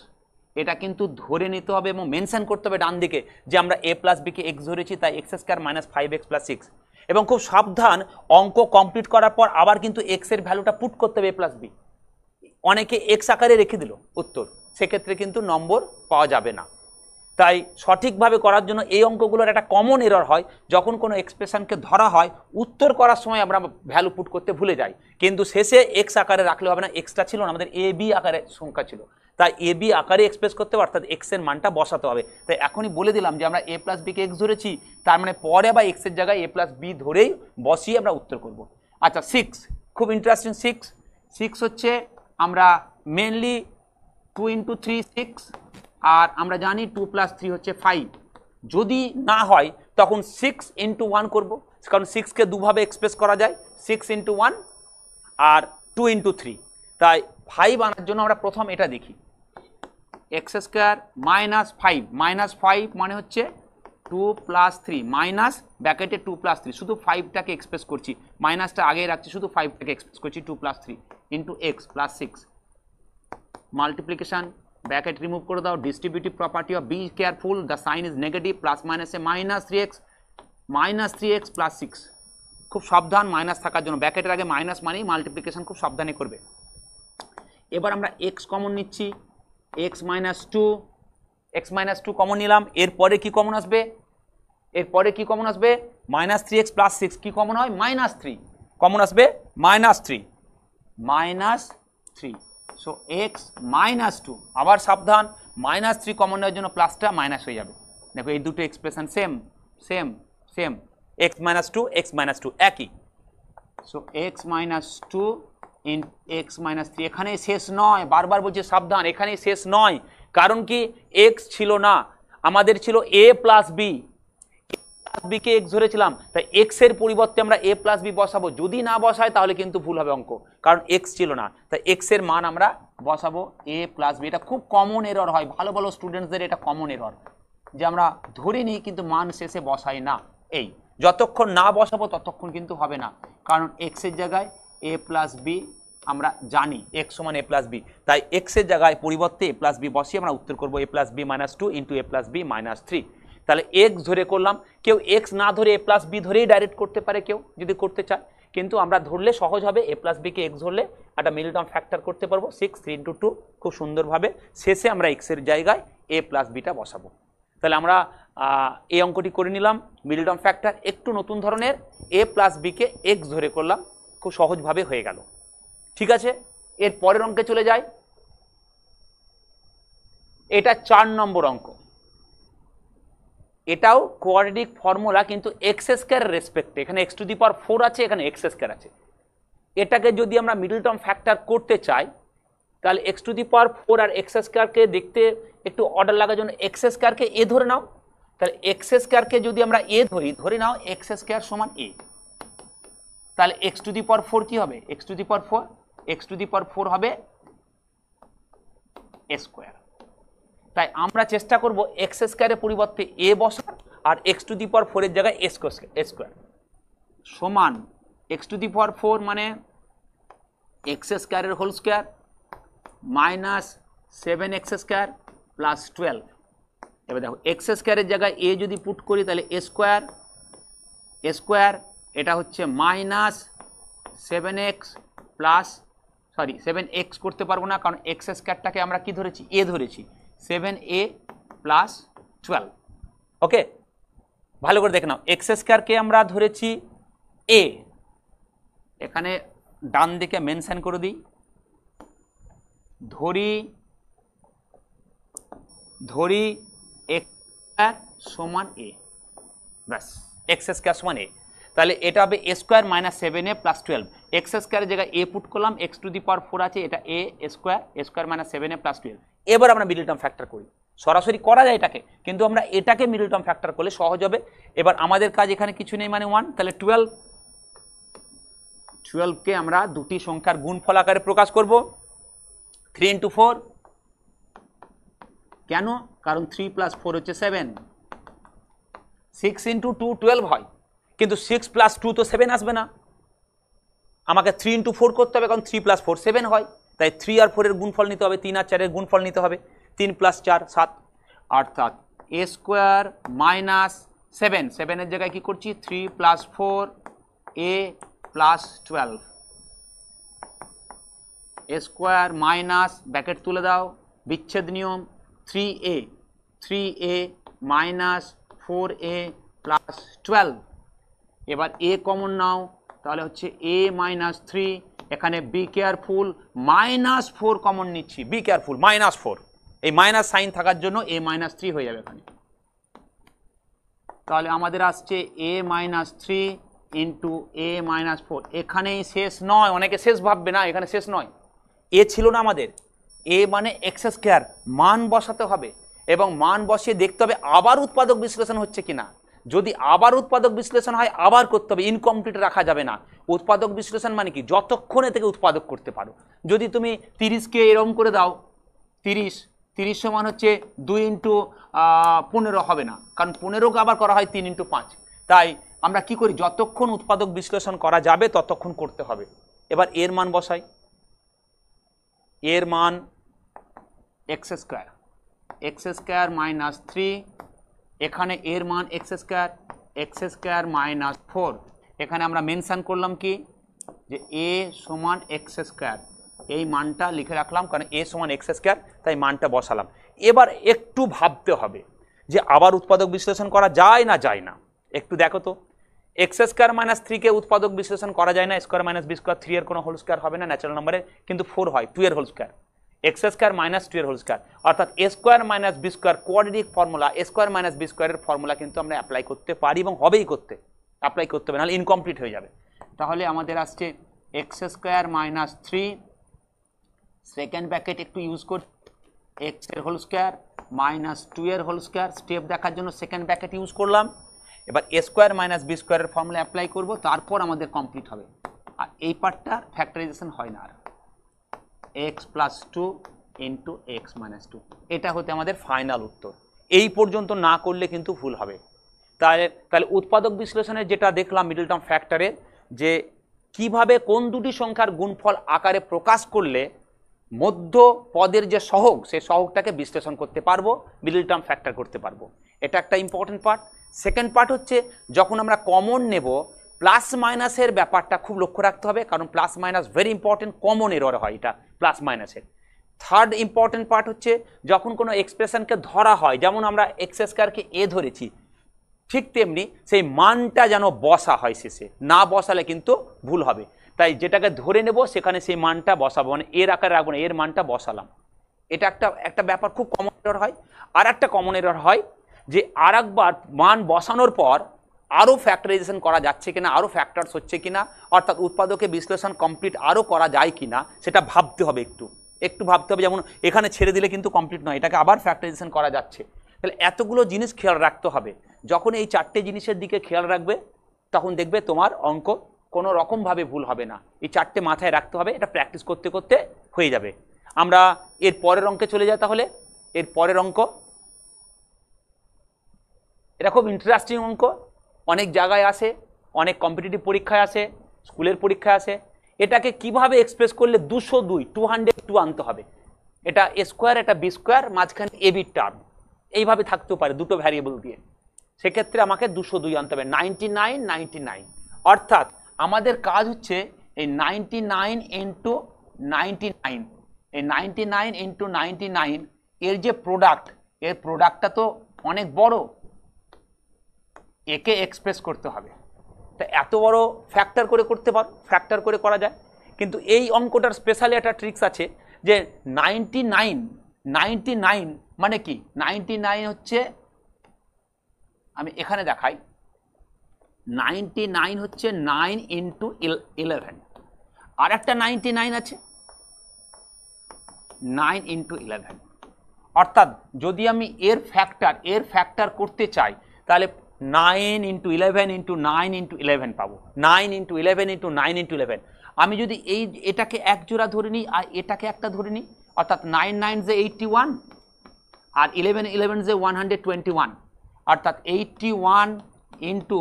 এটা কিন্তু ধরে নিতে হবে এবং মেনশান করতে হবে ডান দিকে যে আমরা এ প্লাস বিকে এক্স ধরেছি তাই x square minus five x plus six এবং খুব সাবধান অঙ্ক কমপ্লিট করার পর আবার কিন্তু এক্সের ভ্যালুটা পুট করতে হবে এ প্লাস বি অনেকে এক্স আকারে রেখে দিল উত্তর সেক্ষেত্রে কিন্তু নম্বর পাওয়া যাবে না তাই সঠিকভাবে করার জন্য এই অঙ্কগুলোর একটা কমন এরর হয় যখন কোনো এক্সপ্রেশনকে ধরা হয় উত্তর করার সময় আমরা ভ্যালু পুট করতে ভুলে যাই কিন্তু শেষে এক্স আকারে রাখলে হবে না এক্সটা ছিল না আমাদের এ বি আকারে সংখ্যা ছিল তাই এ বি আকারে এক্সপ্রেস করতে হবে অর্থাৎ এক্সের মানটা বসাতে হবে তাই এখনই বলে দিলাম যে আমরা এ প্লাস বিকে এক্স ধরেছি তার মানে পরে বা এক্সের জায়গায় এ প্লাস বি ধরেই বসিয়ে আমরা উত্তর করব আচ্ছা সিক্স খুব ইন্টারেস্টিং সিক্স সিক্স হচ্ছে আমরা mainly two into three six আর আমরা জানি টু প্লাস থ্রি হচ্ছে ফাইভ যদি না হয় তখন সিক্স ইন্টু ওয়ান করবো কারণ সিক্সকে দুভাবে এক্সপ্রেস করা যায় সিক্স ইন্টু ওয়ান আর টু ইন্টু থ্রি তাই ফাইভ আনার জন্য আমরা প্রথম এটা দেখি x square minus five minus five মানে হচ্ছে টু প্লাস থ্রি মাইনাস ব্যাকেটে টু প্লাস থ্রি শুধু ফাইভটাকে এক্সপ্রেস করছি মাইনাসটা আগে রাখছি শুধু ফাইভটাকে এক্সপ্রেস করছি two plus three into x plus six multiplication bracket remove করে দাও distributive property of be careful the sign is negative plus মাইনাসে minus three x minus three x plus six খুব সাবধান মাইনাস থাকার জন্য ব্র্যাকেটের আগে মাইনাস মানেই মাল্টিপ্লিকেশান খুব সাবধানে করবে এবার আমরা এক্স কমন নিচ্ছি x minus two x minus two common নিলাম এরপরে কি কমন আসবে এরপরে কি কমন আসবে minus three x plus six কী কমন হয় মাইনাস থ্রি কমন আসবে minus three minus three so x minus two আবার সাবধান মাইনাস থ্রি কমন নেওয়ার জন্য প্লাসটা মাইনাস হয়ে যাবে দেখো এই দুটো expression same same same x minus two x minus two একই so x minus two in x minus three এখানে শেষ নয় বারবার বলছে সাবধান এখানে শেষ নয় কারণ কি এক্স ছিল না আমাদের ছিল এ প্লাস বি বিকে এক্স ধরেছিলাম তাই এক্সের পরিবর্তে আমরা এ প্লাস বি বসাবো যদি না বসায় তাহলে কিন্তু ভুল হবে অঙ্ক কারণ এক্স ছিল না তাই এক্সের মান আমরা বসাবো এ প্লাস বি এটা খুব কমন এরর হয় ভালো ভালো স্টুডেন্টসদের এটা কমন এরর যে আমরা ধরে নিই কিন্তু মান শেষে বসাই না এই যতক্ষণ না বসাবো ততক্ষণ কিন্তু হবে না কারণ এক্সের জায়গায় এ প্লাস বি আমরা জানি এক্স সমান এ প্লাস বি তাই এক্সের জায়গায় পরিবর্তে এ প্লাস বি বসিয়ে আমরা উত্তর করবো a plus b minus two into a plus b minus three তাহলে এক্স ধরে করলাম কেউ এক্স না ধরে এ প্লাস বি ধরেই ডাইরেক্ট করতে পারে কেউ যদি করতে চায় কিন্তু আমরা ধরলে সহজ হবে এ প্লাস বিকে এক্স ধরলে একটা মিডল টার্ম ফ্যাক্টর করতে পারবো সিক্স থ্রি ইন্টু টু খুব সুন্দরভাবে শেষে আমরা এক্সের জায়গায় এ প্লাস বিটা বসাবো তাহলে আমরা এই অঙ্কটি করে নিলাম মিডল টার্ম ফ্যাক্টর একটু নতুন ধরনের এ প্লাস বিকে এক্স ধরে করলাম খুব সহজভাবে হয়ে গেল ঠিক আছে এর পরের অঙ্কে চলে যায় এটা চার নম্বর অঙ্ক এটাও কোয়াড্রেটিক ফর্মুলা কিন্তু এক্স স্কোয়ার রেসপেক্টে এখানে x to the power four আছে এখানে এক্স স্কোয়ার আছে এটাকে যদি আমরা মিডল টার্ম ফ্যাক্টর করতে চাই তাহলে x to the power four আর এক্স স্কোয়ারকে দেখতে একটু অর্ডার লাগার জন্য এক্স স্কোয়ারকে এ ধরে নাও তাহলে এক্স স্কোয়ারকে যদি আমরা এ ধরি ধরে নাও এক্স স্কোয়ার সমান এ তাহলে x to the power four কী হবে x to the power four x to the power four হবে এ স্কোয়ার তাই আমরা চেষ্টা করব এক্স স্কোয়ারের পরিবর্তে এ বসার আর এক্স টু দি পাওয়ার ফোরের জায়গায় এস স্কোয়ার সমান x to the power four মানে এক্স স্কোয়ারের whole square minus seven x square plus twelve এবার দেখো এক্স স্কোয়ারের জায়গায় এ যদি পুট করি তাহলে এ স্কোয়ার এ স্কোয়ার এটা হচ্ছে minus seven x plus sorry seven x করতে পারবো না কারণ এক্স স্কোয়ারটাকে আমরা কি ধরেছি এ ধরেছি seven a plus twelve okay ভালো করে দেখে নাও এক্স স্কোয়ারকে আমরা ধরেছি এ এখানে ডান দিকে মেনশান করে দিই ধরি ধরি এক্স সমান এ ব্যাস এক্স স্কোয়ার সমান এ তাহলে এটা হবে a square minus seven a plus twelve x স্কোয়ারের জায়গায় এ পুট করলাম x to the power four আছে এটা a square a square minus seven a plus twelve এবার আমরা মিডিল টার্ম ফ্যাক্টর করি সরাসরি করা যায় এটাকে কিন্তু আমরা এটাকে মিডল টার্ম ফ্যাক্টর করলে সহজ হবে এবার আমাদের কাজ এখানে কিছু নেই মানে ওয়ান তাহলে টুয়েলভ টুয়েলভকে আমরা দুটি সংখ্যার গুণফল আকারে প্রকাশ করব থ্রি ইন্টু ফোর কেন কারণ থ্রি প্লাস ফোর হচ্ছে seven six into two twelve হয় কিন্তু সিক্স প্লাস টু তো সেভেন আসবে না আমাকে থ্রি ইন্টু ফোর করতে হবে কারণ থ্রি প্লাস ফোর সেভেন হয় তাই থ্রি আর ফোরের গুণফল নিতে হবে তিন আর চারের গুণফল নিতে হবে তিন প্লাস চার সাত অর্থাৎ এ স্কোয়ার মাইনাস সেভেন সেভেনের জায়গায় কী করছি three plus four a plus twelve a square minus bracket তুলে দাও বিচ্ছেদ নিয়ম three a three a minus four a plus twelve এবার এ কমন নাও তাহলে হচ্ছে এ মাইনাস থ্রি এখানে be careful minus four common নিচ্ছি বি কেয়ারফুল মাইনাস ফোর এই মাইনাস সাইন থাকার জন্য এ মাইনাস থ্রি হয়ে যাবে এখানে তাহলে আমাদের আসছে a minus three into a minus four এখানেই শেষ নয় অনেকে শেষ ভাববে না এখানে শেষ নয় এ ছিল না আমাদের এ মানে এক্সেস কেয়ার মান বসাতে হবে এবং মান বসিয়ে দেখতে হবে আবার উৎপাদক বিশ্লেষণ হচ্ছে কিনা যদি আবার উৎপাদক বিশ্লেষণ হয় আবার করতে হবে ইনকমপ্লিট রাখা যাবে না উৎপাদক বিশ্লেষণ মানে কি যতক্ষণে থেকে উৎপাদক করতে পারো যদি তুমি তিরিশকে এরম করে দাও তিরিশ তিরিশ সমান হচ্ছে দুই ইন্টু পনেরো হবে না কারণ পনেরোকে আবার করা হয় তিন ইন্টু পাঁচ তাই আমরা কি করি যতক্ষণ উৎপাদক বিশ্লেষণ করা যাবে ততক্ষণ করতে হবে এবার এর মান বসাই এর মান x square x square minus three এখানে এর মান x square x square minus four এখানে আমরা মেনশান করলাম কি যে এ সমান এক্স স্কোয়ার এই মানটা লিখে রাখলাম কারণ এ সমান এক্স স্কোয়ার তাই মানটা বসালাম এবার একটু ভাবতে হবে যে আবার উৎপাদক বিশ্লেষণ করা যায় না যায় না একটু দেখো তো এক্স স্কোয়ার মাইনাস থ্রিকে উৎপাদক বিশ্লেষণ করা যায় না square minus b square three এর কোনো হোল স্কোয়ার হবে না ন্যাচারাল নাম্বারে কিন্তু ফোর হয় টু এর whole square x square minus two whole square অর্থাৎ a square minus b square quadratic formula a square minus b স্কোয়ারের ফর্মুলা কিন্তু আমরা অ্যাপ্লাই করতে পারি এবং হবেই করতে অ্যাপ্লাই করতে হবে নাহলে ইনকমপ্লিট হয়ে যাবে তাহলে আমাদের আসছে x square minus three second bracket একটু ইউজ কর এক্স এর হোল স্কোয়ার মাইনাস টুয়ের হোল স্কোয়ার স্টেপ দেখার জন্য সেকেন্ড ব্র্যাকেট ইউজ করলাম এবার এ স্কোয়ার মাইনাস বি স্কোয়ারের ফর্মুলা অ্যাপ্লাই করবো তারপর আমাদের কমপ্লিট হবে আর এই পার্টটা ফ্যাক্টরাইজেশন হয় না আর x plus two into x minus two এটা হতে আমাদের ফাইনাল উত্তর এই পর্যন্ত না করলে কিন্তু ভুল হবে তাহলে তাহলে উৎপাদক বিশ্লেষণে যেটা দেখলাম মিডল টার্ম ফ্যাক্টরে যে কিভাবে কোন দুটি সংখ্যার গুণফল আকারে প্রকাশ করলে মধ্য পদের যে সহগ সেই সহগটাকে বিশ্লেষণ করতে পারবো মিডল টার্ম ফ্যাক্টর করতে পারবো এটা একটা ইম্পর্টেন্ট পার্ট সেকেন্ড পার্ট হচ্ছে যখন আমরা কমন নেব প্লাস মাইনাসের ব্যাপারটা খুব লক্ষ্য রাখতে হবে কারণ plus minus very important common error হয় এটা প্লাস মাইনাসের থার্ড ইম্পর্টেন্ট পার্ট হচ্ছে যখন কোনো এক্সপ্রেশনকে ধরা হয় যেমন আমরা এক্সেসকারকে এ ধরেছি ঠিক তেমনি সেই মানটা যেন বসা হয় শেষে না বসালে কিন্তু ভুল হবে তাই যেটাকে ধরে নেব সেখানে সেই মানটা বসাবো মানে এর আকারে রাখবো না এর মানটা বসালাম এটা একটা একটা ব্যাপার খুব কমন এরর হয় আর একটা কমন এরর হয় যে আর মান বসানোর পর আরও ফ্যাক্টরাইজেশন করা যাচ্ছে কিনা আরও ফ্যাক্টরস হচ্ছে কিনা অর্থাৎ উৎপাদকে বিশ্লেষণ কমপ্লিট আরও করা যায় কিনা সেটা ভাবতে হবে একটু একটু ভাবতে হবে যেমন এখানে ছেড়ে দিলে কিন্তু কমপ্লিট নয় এটাকে আবার ফ্যাক্টরাইজেশন করা যাচ্ছে তাহলে এতগুলো জিনিস খেয়াল রাখতে হবে যখন এই চারটে জিনিসের দিকে খেয়াল রাখবে তখন দেখবে তোমার অঙ্ক কোনো রকমভাবে ভুল হবে না এই চারটে মাথায় রাখতে হবে এটা প্র্যাকটিস করতে করতে হয়ে যাবে আমরা এর পরের অঙ্কে চলে যাই তাহলে এর পরের অঙ্ক এটা খুব ইন্টারেস্টিং অঙ্ক অনেক জায়গায় আসে অনেক কম্পিটিটিভ পরীক্ষায় আসে স্কুলের পরীক্ষায় আসে এটাকে কিভাবে এক্সপ্রেস করলে দুশো দুই টু হান্ড্রেড টু আনতে হবে এটা এ স্কোয়ার এটা বি স্কোয়ার মাঝখানে এ বি টার্ম এইভাবে থাকতেও পারে দুটো ভ্যারিয়েবল দিয়ে সেক্ষেত্রে আমাকে দুশো দুই আনতে হবে নাইনটি নাইন নাইনটি নাইন অর্থাৎ আমাদের কাজ হচ্ছে এই ninety nine into ninety nine এই ninety nine into ninety nine এর যে প্রোডাক্ট এর প্রোডাক্টটা তো অনেক বড় একে এক্সপ্রেস করতে হবে তা এত বড় ফ্যাক্টর করে করতে পারো ফ্যাক্টর করে করা যায় কিন্তু এই অঙ্কটার স্পেশালি একটা ট্রিক্স আছে যে নাইনটি নাইন নাইনটি নাইন মানে কি নাইনটি নাইন হচ্ছে আমি এখানে দেখাই নাইনটি নাইন হচ্ছে নাইন ইন্টু ইলেভেন আর একটা নাইনটি নাইন আছে নাইন ইন্টু ইলেভেন অর্থাৎ যদি আমি এর ফ্যাক্টর এর ফ্যাক্টর করতে চাই তাহলে nine into eleven into nine into eleven পাবো nine into eleven into nine into eleven আমি যদি এই এটাকে এক জোড়া ধরে নিই আর এটাকে একটা ধরে নিই অর্থাৎ নাইন নাইন যে এইটটি ওয়ান আর ইলেভেন ইলেভেন যে ওয়ান হান্ড্রেড টোয়েন্টি ওয়ান অর্থাৎ eighty one into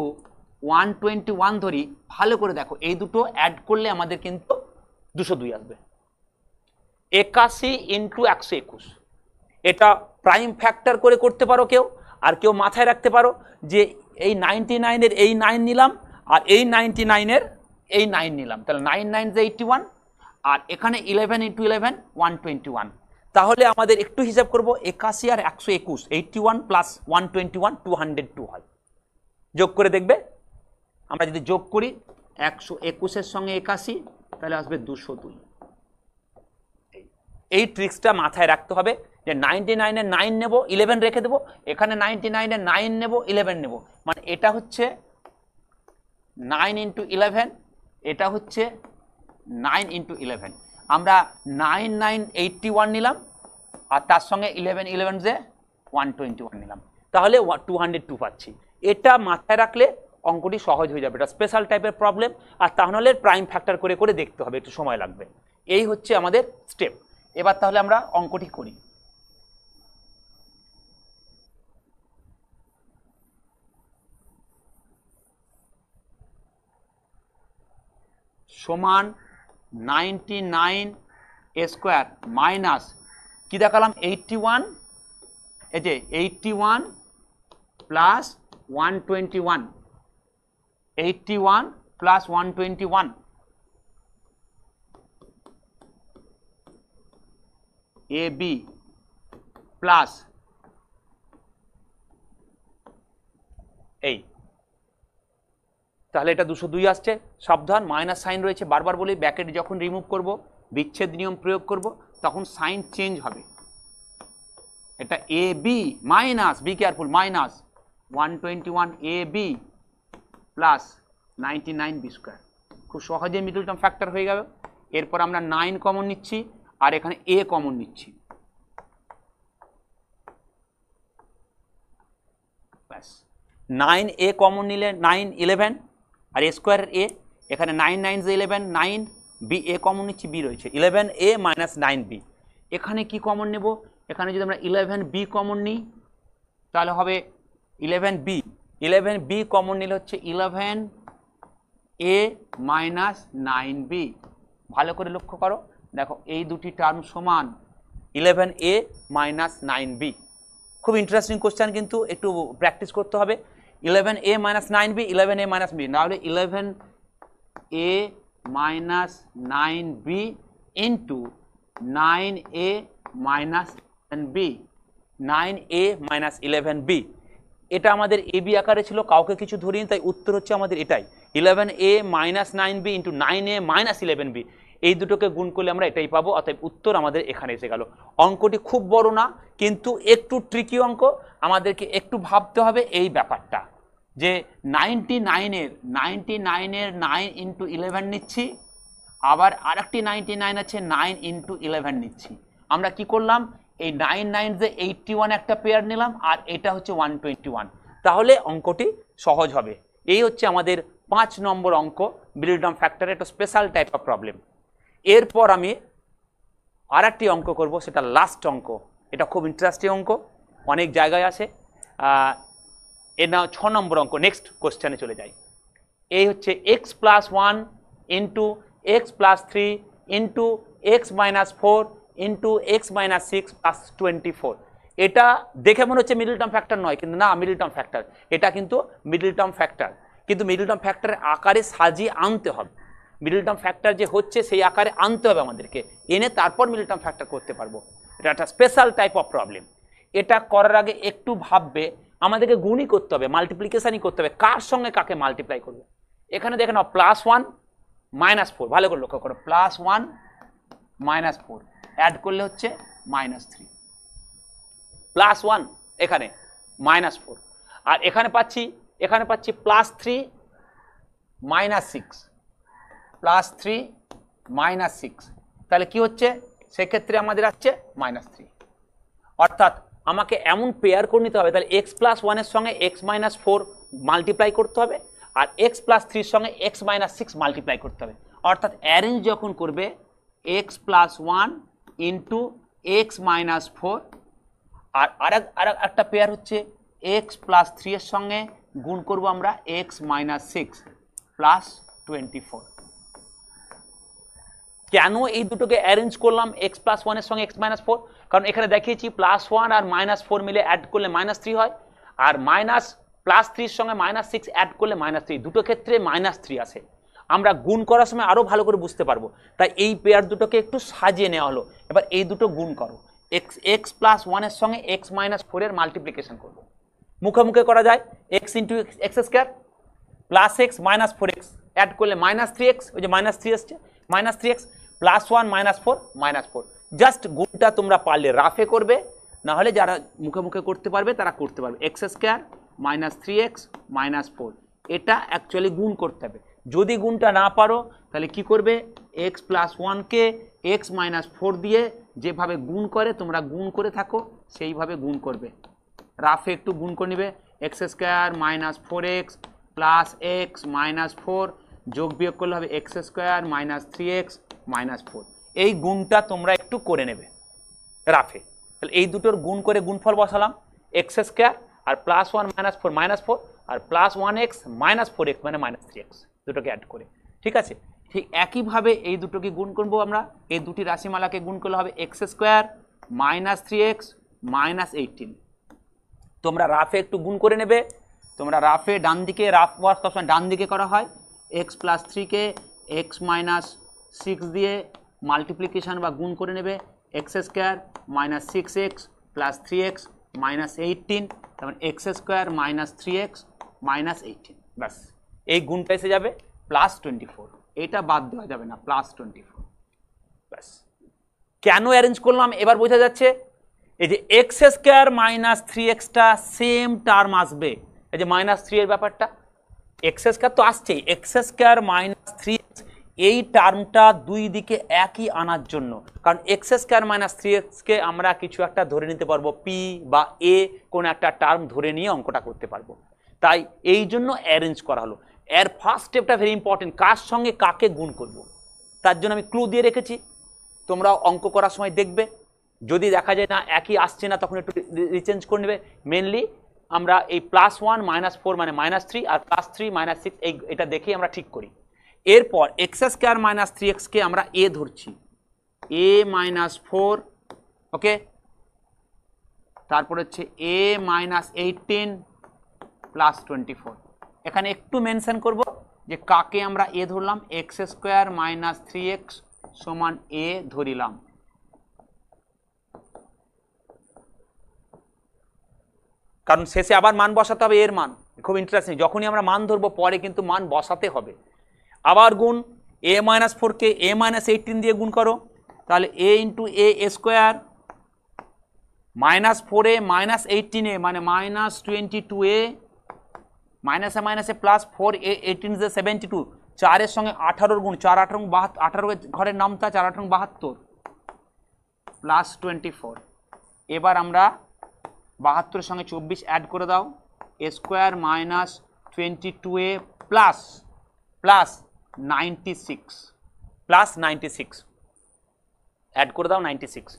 one twenty one ধরি ভালো করে দেখো এই দুটো অ্যাড করলে আমাদের কিন্তু দুশো দুই আসবে একাশি ইন্টু একশো একুশ এটা প্রাইম ফ্যাক্টর করে করতে পারো কেউ আর কেউ মাথায় রাখতে পারো যে এই নাইনটি নাইনের এই নাইন নিলাম আর এই নাইনটি নাইনের এই নাইন নিলাম তাহলে নাইন নাইন যে এইটটি ওয়ান আর এখানে eleven into eleven one twenty one তাহলে আমাদের একটু হিসাব করবো একাশি আর একশো একুশ eighty one plus one twenty one two hundred two হয় যোগ করে দেখবে আমরা যদি যোগ করি একশো একুশের সঙ্গে একাশি তাহলে আসবে দুশো দুই এই ট্রিক্সটা মাথায় রাখতে হবে যে নাইনটি নাইনে নাইন নেবো ইলেভেন রেখে দেবো এখানে নাইনটি নাইনে নাইন নেবো ইলেভেন নেবো মানে এটা হচ্ছে নাইন ইন্টু ইলেভেন এটা হচ্ছে নাইন ইন্টু ইলেভেন আমরা নাইন নাইন এইটটি ওয়ান নিলাম আর তার সঙ্গে ইলেভেন ইলেভেন যে ওয়ান টোয়েন্টি ওয়ান নিলাম তাহলে টু হান্ড্রেড টু পাচ্ছি এটা মাথায় রাখলে অঙ্কটি সহজ হয়ে যাবে এটা স্পেশাল টাইপের প্রবলেম আর তাহলে প্রাইম ফ্যাক্টর করে করে দেখতে হবে একটু সময় লাগবে এই হচ্ছে আমাদের স্টেপ এবার তাহলে আমরা অঙ্কটি করি সমান নাইনটি নাইন স্কোয়ার মাইনাস কী দেখালাম এইটটি ওয়ান এই যে eighty one plus one twenty one eighty one plus one twenty one a b plus এই তাহলে এটা দুশো দুই আসছে সাবধান মাইনাস সাইন রয়েছে বারবার বলি ব্যাকেট যখন রিমুভ করব বিচ্ছেদ নিয়ম প্রয়োগ করব তখন সাইন চেঞ্জ হবে এটা a b minus be careful minus one twenty one a b plus ninety nine b square খুব সহজে মিডল টার্ম ফ্যাক্টর হয়ে গেল এরপর আমরা নাইন কমন নিচ্ছি আর এখানে এ কমন নিচ্ছি ব্যাস নাইন এ কমন নিলে নাইন ইলেভেন আর এ স্কোয়ার এ এখানে নাইন নাইন যে eleven nine b a common নিচ্ছি বি রয়েছে eleven a minus nine b এখানে কি কমন নেব এখানে যদি আমরা ইলেভেন বি কমন নিই তাহলে হবে eleven b eleven b common নিলে হচ্ছে eleven a minus nine b ভালো করে লক্ষ্য করো দেখো এই দুটি টার্ম সমান eleven a minus nine b খুব ইন্টারেস্টিং কোশ্চেন কিন্তু একটু প্র্যাকটিস করতে হবে eleven a minus nine b eleven a minus b তাহলে eleven a minus nine b into nine a minus b nine a minus eleven b এটা আমাদের A B আকারে ছিল কাউকে কিছু ধরিনি তাই উত্তর হচ্ছে আমাদের এটাই eleven a minus nine b into nine a minus eleven b এই দুটোকে গুণ করলে আমরা এটাই পাবো অতএব উত্তর আমাদের এখানে এসে গেল অঙ্কটি খুব বড় না কিন্তু একটু ট্রিকি অঙ্ক আমাদেরকে একটু ভাবতে হবে এই ব্যাপারটা যে নাইনটি নাইনের নাইনটি নাইনের নাইন ইন্টু ইলেভেন নিচ্ছি আবার আরেকটি নাইনটি নাইন আছে নাইন ইন্টু ইলেভেন নিচ্ছি আমরা কি করলাম এই নাইন নাইন যে এইটটি ওয়ান একটা পেয়ার নিলাম আর এটা হচ্ছে ওয়ান টোয়েন্টি ওয়ান তাহলে অঙ্কটি সহজ হবে এই হচ্ছে আমাদের পাঁচ নম্বর অঙ্ক বিলিডম ফ্যাক্টর একটা স্পেশাল টাইপ অফ প্রবলেম এরপর আমি আর একটি অঙ্ক করব সেটা লাস্ট অঙ্ক এটা খুব ইন্টারেস্টিং অঙ্ক অনেক জায়গায় আছে এর নাও ছ নম্বর অঙ্ক নেক্সট কোশ্চেনে চলে যাই এই হচ্ছে x plus one into x plus three into x minus four into x minus six plus twenty four এটা দেখে মনে হচ্ছে মিডল টার্ম ফ্যাক্টর নয় কিন্তু না মিডল টার্ম ফ্যাক্টর এটা কিন্তু মিডল টার্ম ফ্যাক্টর কিন্তু মিডল টার্ম ফ্যাক্টরের আকারে সাজিয়ে আনতে হবে মিডল টার্ম ফ্যাক্টর যে হচ্ছে সেই আকারে আনতে হবে আমাদেরকে এনে তারপর মিডল টার্ম ফ্যাক্টর করতে পারবো এটা একটা স্পেশাল টাইপ অফ প্রবলেম এটা করার আগে একটু ভাববে আমাদেরকে গুণই করতে হবে মাল্টিপ্লিকেশানই করতে হবে কার সঙ্গে কাকে মাল্টিপ্লাই করবে এখানে দেখে নাও প্লাস ওয়ান মাইনাস ফোর ভালো করে লক্ষ্য করো plus one minus four add করলে হচ্ছে মাইনাস থ্রি প্লাস ওয়ান এখানে মাইনাস ফোর আর এখানে পাচ্ছি এখানে পাচ্ছি plus three minus six plus three minus six তাহলে কী হচ্ছে সেক্ষেত্রে আমাদের আসছে মাইনাস থ্রি অর্থাৎ আমাকে এমন পেয়ার করে নিতে হবে তাহলে এক্স প্লাস ওয়ানের সঙ্গে এক্স মাইনাস ফোর মাল্টিপ্লাই করতে হবে আর এক্স প্লাস থ্রির সঙ্গে এক্স মাইনাস সিক্স মাল্টিপ্লাই করতে হবে অর্থাৎ অ্যারেঞ্জ যখন করবে x plus one into x minus four আর আর এক একটা পেয়ার হচ্ছে এক্স প্লাস থ্রি এর সঙ্গে গুণ করব আমরা x minus six plus twenty four কেন এই দুটোকে অ্যারেঞ্জ করলাম এক্স প্লাস ওয়ানের সঙ্গে এক্স মাইনাস ফোর কারণ এখানে দেখিয়েছি প্লাস ওয়ান আর মাইনাস ফোর মিলে অ্যাড করলে মাইনাস থ্রি হয় আর মাইনাস প্লাস থ্রির সঙ্গে মাইনাস সিক্স অ্যাড করলে মাইনাস থ্রি দুটো ক্ষেত্রে মাইনাস থ্রি আসে আমরা গুণ করার সময় আরও ভালো করে বুঝতে পারবো তাই এই পেয়ার দুটোকে একটু সাজিয়ে নেওয়া হলো এবার এই দুটো গুণ করো এক্স এক্স প্লাস ওয়ানের সঙ্গে এক্স মাইনাস ফোরের মাল্টিপ্লিকেশন করবো মুখে মুখে করা যায় x into x square plus x minus four x add করলে মাইনাস থ্রি এক্স ওই যে মাইনাস থ্রি এসছে minus three x plus one minus four minus four just গুণটা তোমরা পারলে রাফে করবে না হলে যারা মুখে মুখে করতে পারবে তারা করতে পারবে x square minus three x minus four এটা অ্যাকচুয়ালি গুণ করতে হবে যদি গুণটা না পারো তাহলে কি করবে এক্স প্লাস ওয়ানকে এক্স মাইনাস ফোর দিয়ে যেভাবে গুণ করে তোমরা গুণ করে থাকো সেইভাবে গুণ করবে রাফে একটু গুণ করে নেবে x square minus four x plus x minus four যোগ বিয়োগ করলে হবে x square minus three x minus four এই গুণটা তোমরা একটু করে নেবে রাফে তাহলে এই দুটোর গুণ করে গুণফল বসালাম এক্স স্কোয়ার আর plus one minus four minus four আর plus one x minus four x মানে মাইনাস থ্রি এক্স দুটোকে অ্যাড করে ঠিক আছে ঠিক একইভাবে এই দুটোকে গুণ করবো আমরা এই দুটি রাশিমালাকে গুণ করলে হবে x square minus three x minus eighteen তোমরা রাফে একটু গুণ করে নেবে তোমরা রাফে ডান দিকে রাফ ওয়ার্ক সবসময় ডান দিকে করা হয় এক্স প্লাস থ্রিকে এক্স মাইনাস সিক্স দিয়ে মাল্টিপ্লিকেশান বা গুণ করে নেবে x square minus six x plus three x minus eighteen তারপর x square minus three x minus eighteen ব্যাস এই গুণটা এসে যাবে প্লাস টোয়েন্টি ফোর এটা বাদ দেওয়া যাবে না প্লাস টোয়েন্টি ফোর ব্যাস কেন অ্যারেঞ্জ করলাম এবার বোঝা যাচ্ছে এই যে এক্স স্কোয়ার মাইনাস থ্রি এক্সটা সেম টার্ম আসবে এই যে মাইনাস থ্রি এর ব্যাপারটা এক্স স্কোয়ার তো আসছেই x square minus three x এই টার্মটা দুই দিকে একই আনার জন্য কারণ এক্স স্কোয়ার মাইনাস থ্রি এক্সকে আমরা কিছু একটা ধরে নিতে পারবো পি বা এ কোনো একটা টার্ম ধরে নিয়ে অঙ্কটা করতে পারবো তাই এই জন্য অ্যারেঞ্জ করা হলো এর ফার্স্ট স্টেপটা ভেরি ইম্পর্টেন্ট কার সঙ্গে কাকে গুণ করব। তার জন্য আমি ক্লু দিয়ে রেখেছি তোমরা অঙ্ক করার সময় দেখবে যদি দেখা যায় না একই আসছে না তখন একটু রিচেঞ্জ করে নেবে মেনলি আমরা এই প্লাস ওয়ান মাইনাস ফোর মানে মাইনাস থ্রি আর প্লাস থ্রি মাইনাস সিক্স এই এটা দেখেই আমরা ঠিক করি এরপর এক্স স্কোয়ার মাইনাস থ্রি এক্সকে আমরা এ ধরছি এ মাইনাস ফোর ওকে তারপর হচ্ছে a minus eighteen plus twenty four এখানে একটু মেনশন করব যে কাকে আমরা এ ধরলাম x square minus three x সমান এ ধরিলাম কারণ শেষে আবার মান বসাতে হবে এর মান খুব ইন্টারেস্টিং যখনই আমরা মান ধরবো পরে কিন্তু মান বসাতে হবে আবার গুণ এ মাইনাস ফোরকে এ মাইনাস এইটিন দিয়ে গুণ করো তাহলে a into a square minus ফোরে মাইনাস এইটিনে মানে মাইনাস টোয়েন্টি টু এ মাইনাসে মাইনাসে প্লাস ফোর এ এইটিন জে সেভেন্টি টু চারের সঙ্গে আঠারোর গুণ চার আঠারো বাহাত্তর আঠারো ঘরের নামতা চার আঠারো বাহাত্তর প্লাস টোয়েন্টি ফোর এবার আমরা বাহাত্তরের সঙ্গে চব্বিশ অ্যাড করে দাও square minus twenty two a plus plus 96 plus 96 add করে দাও 96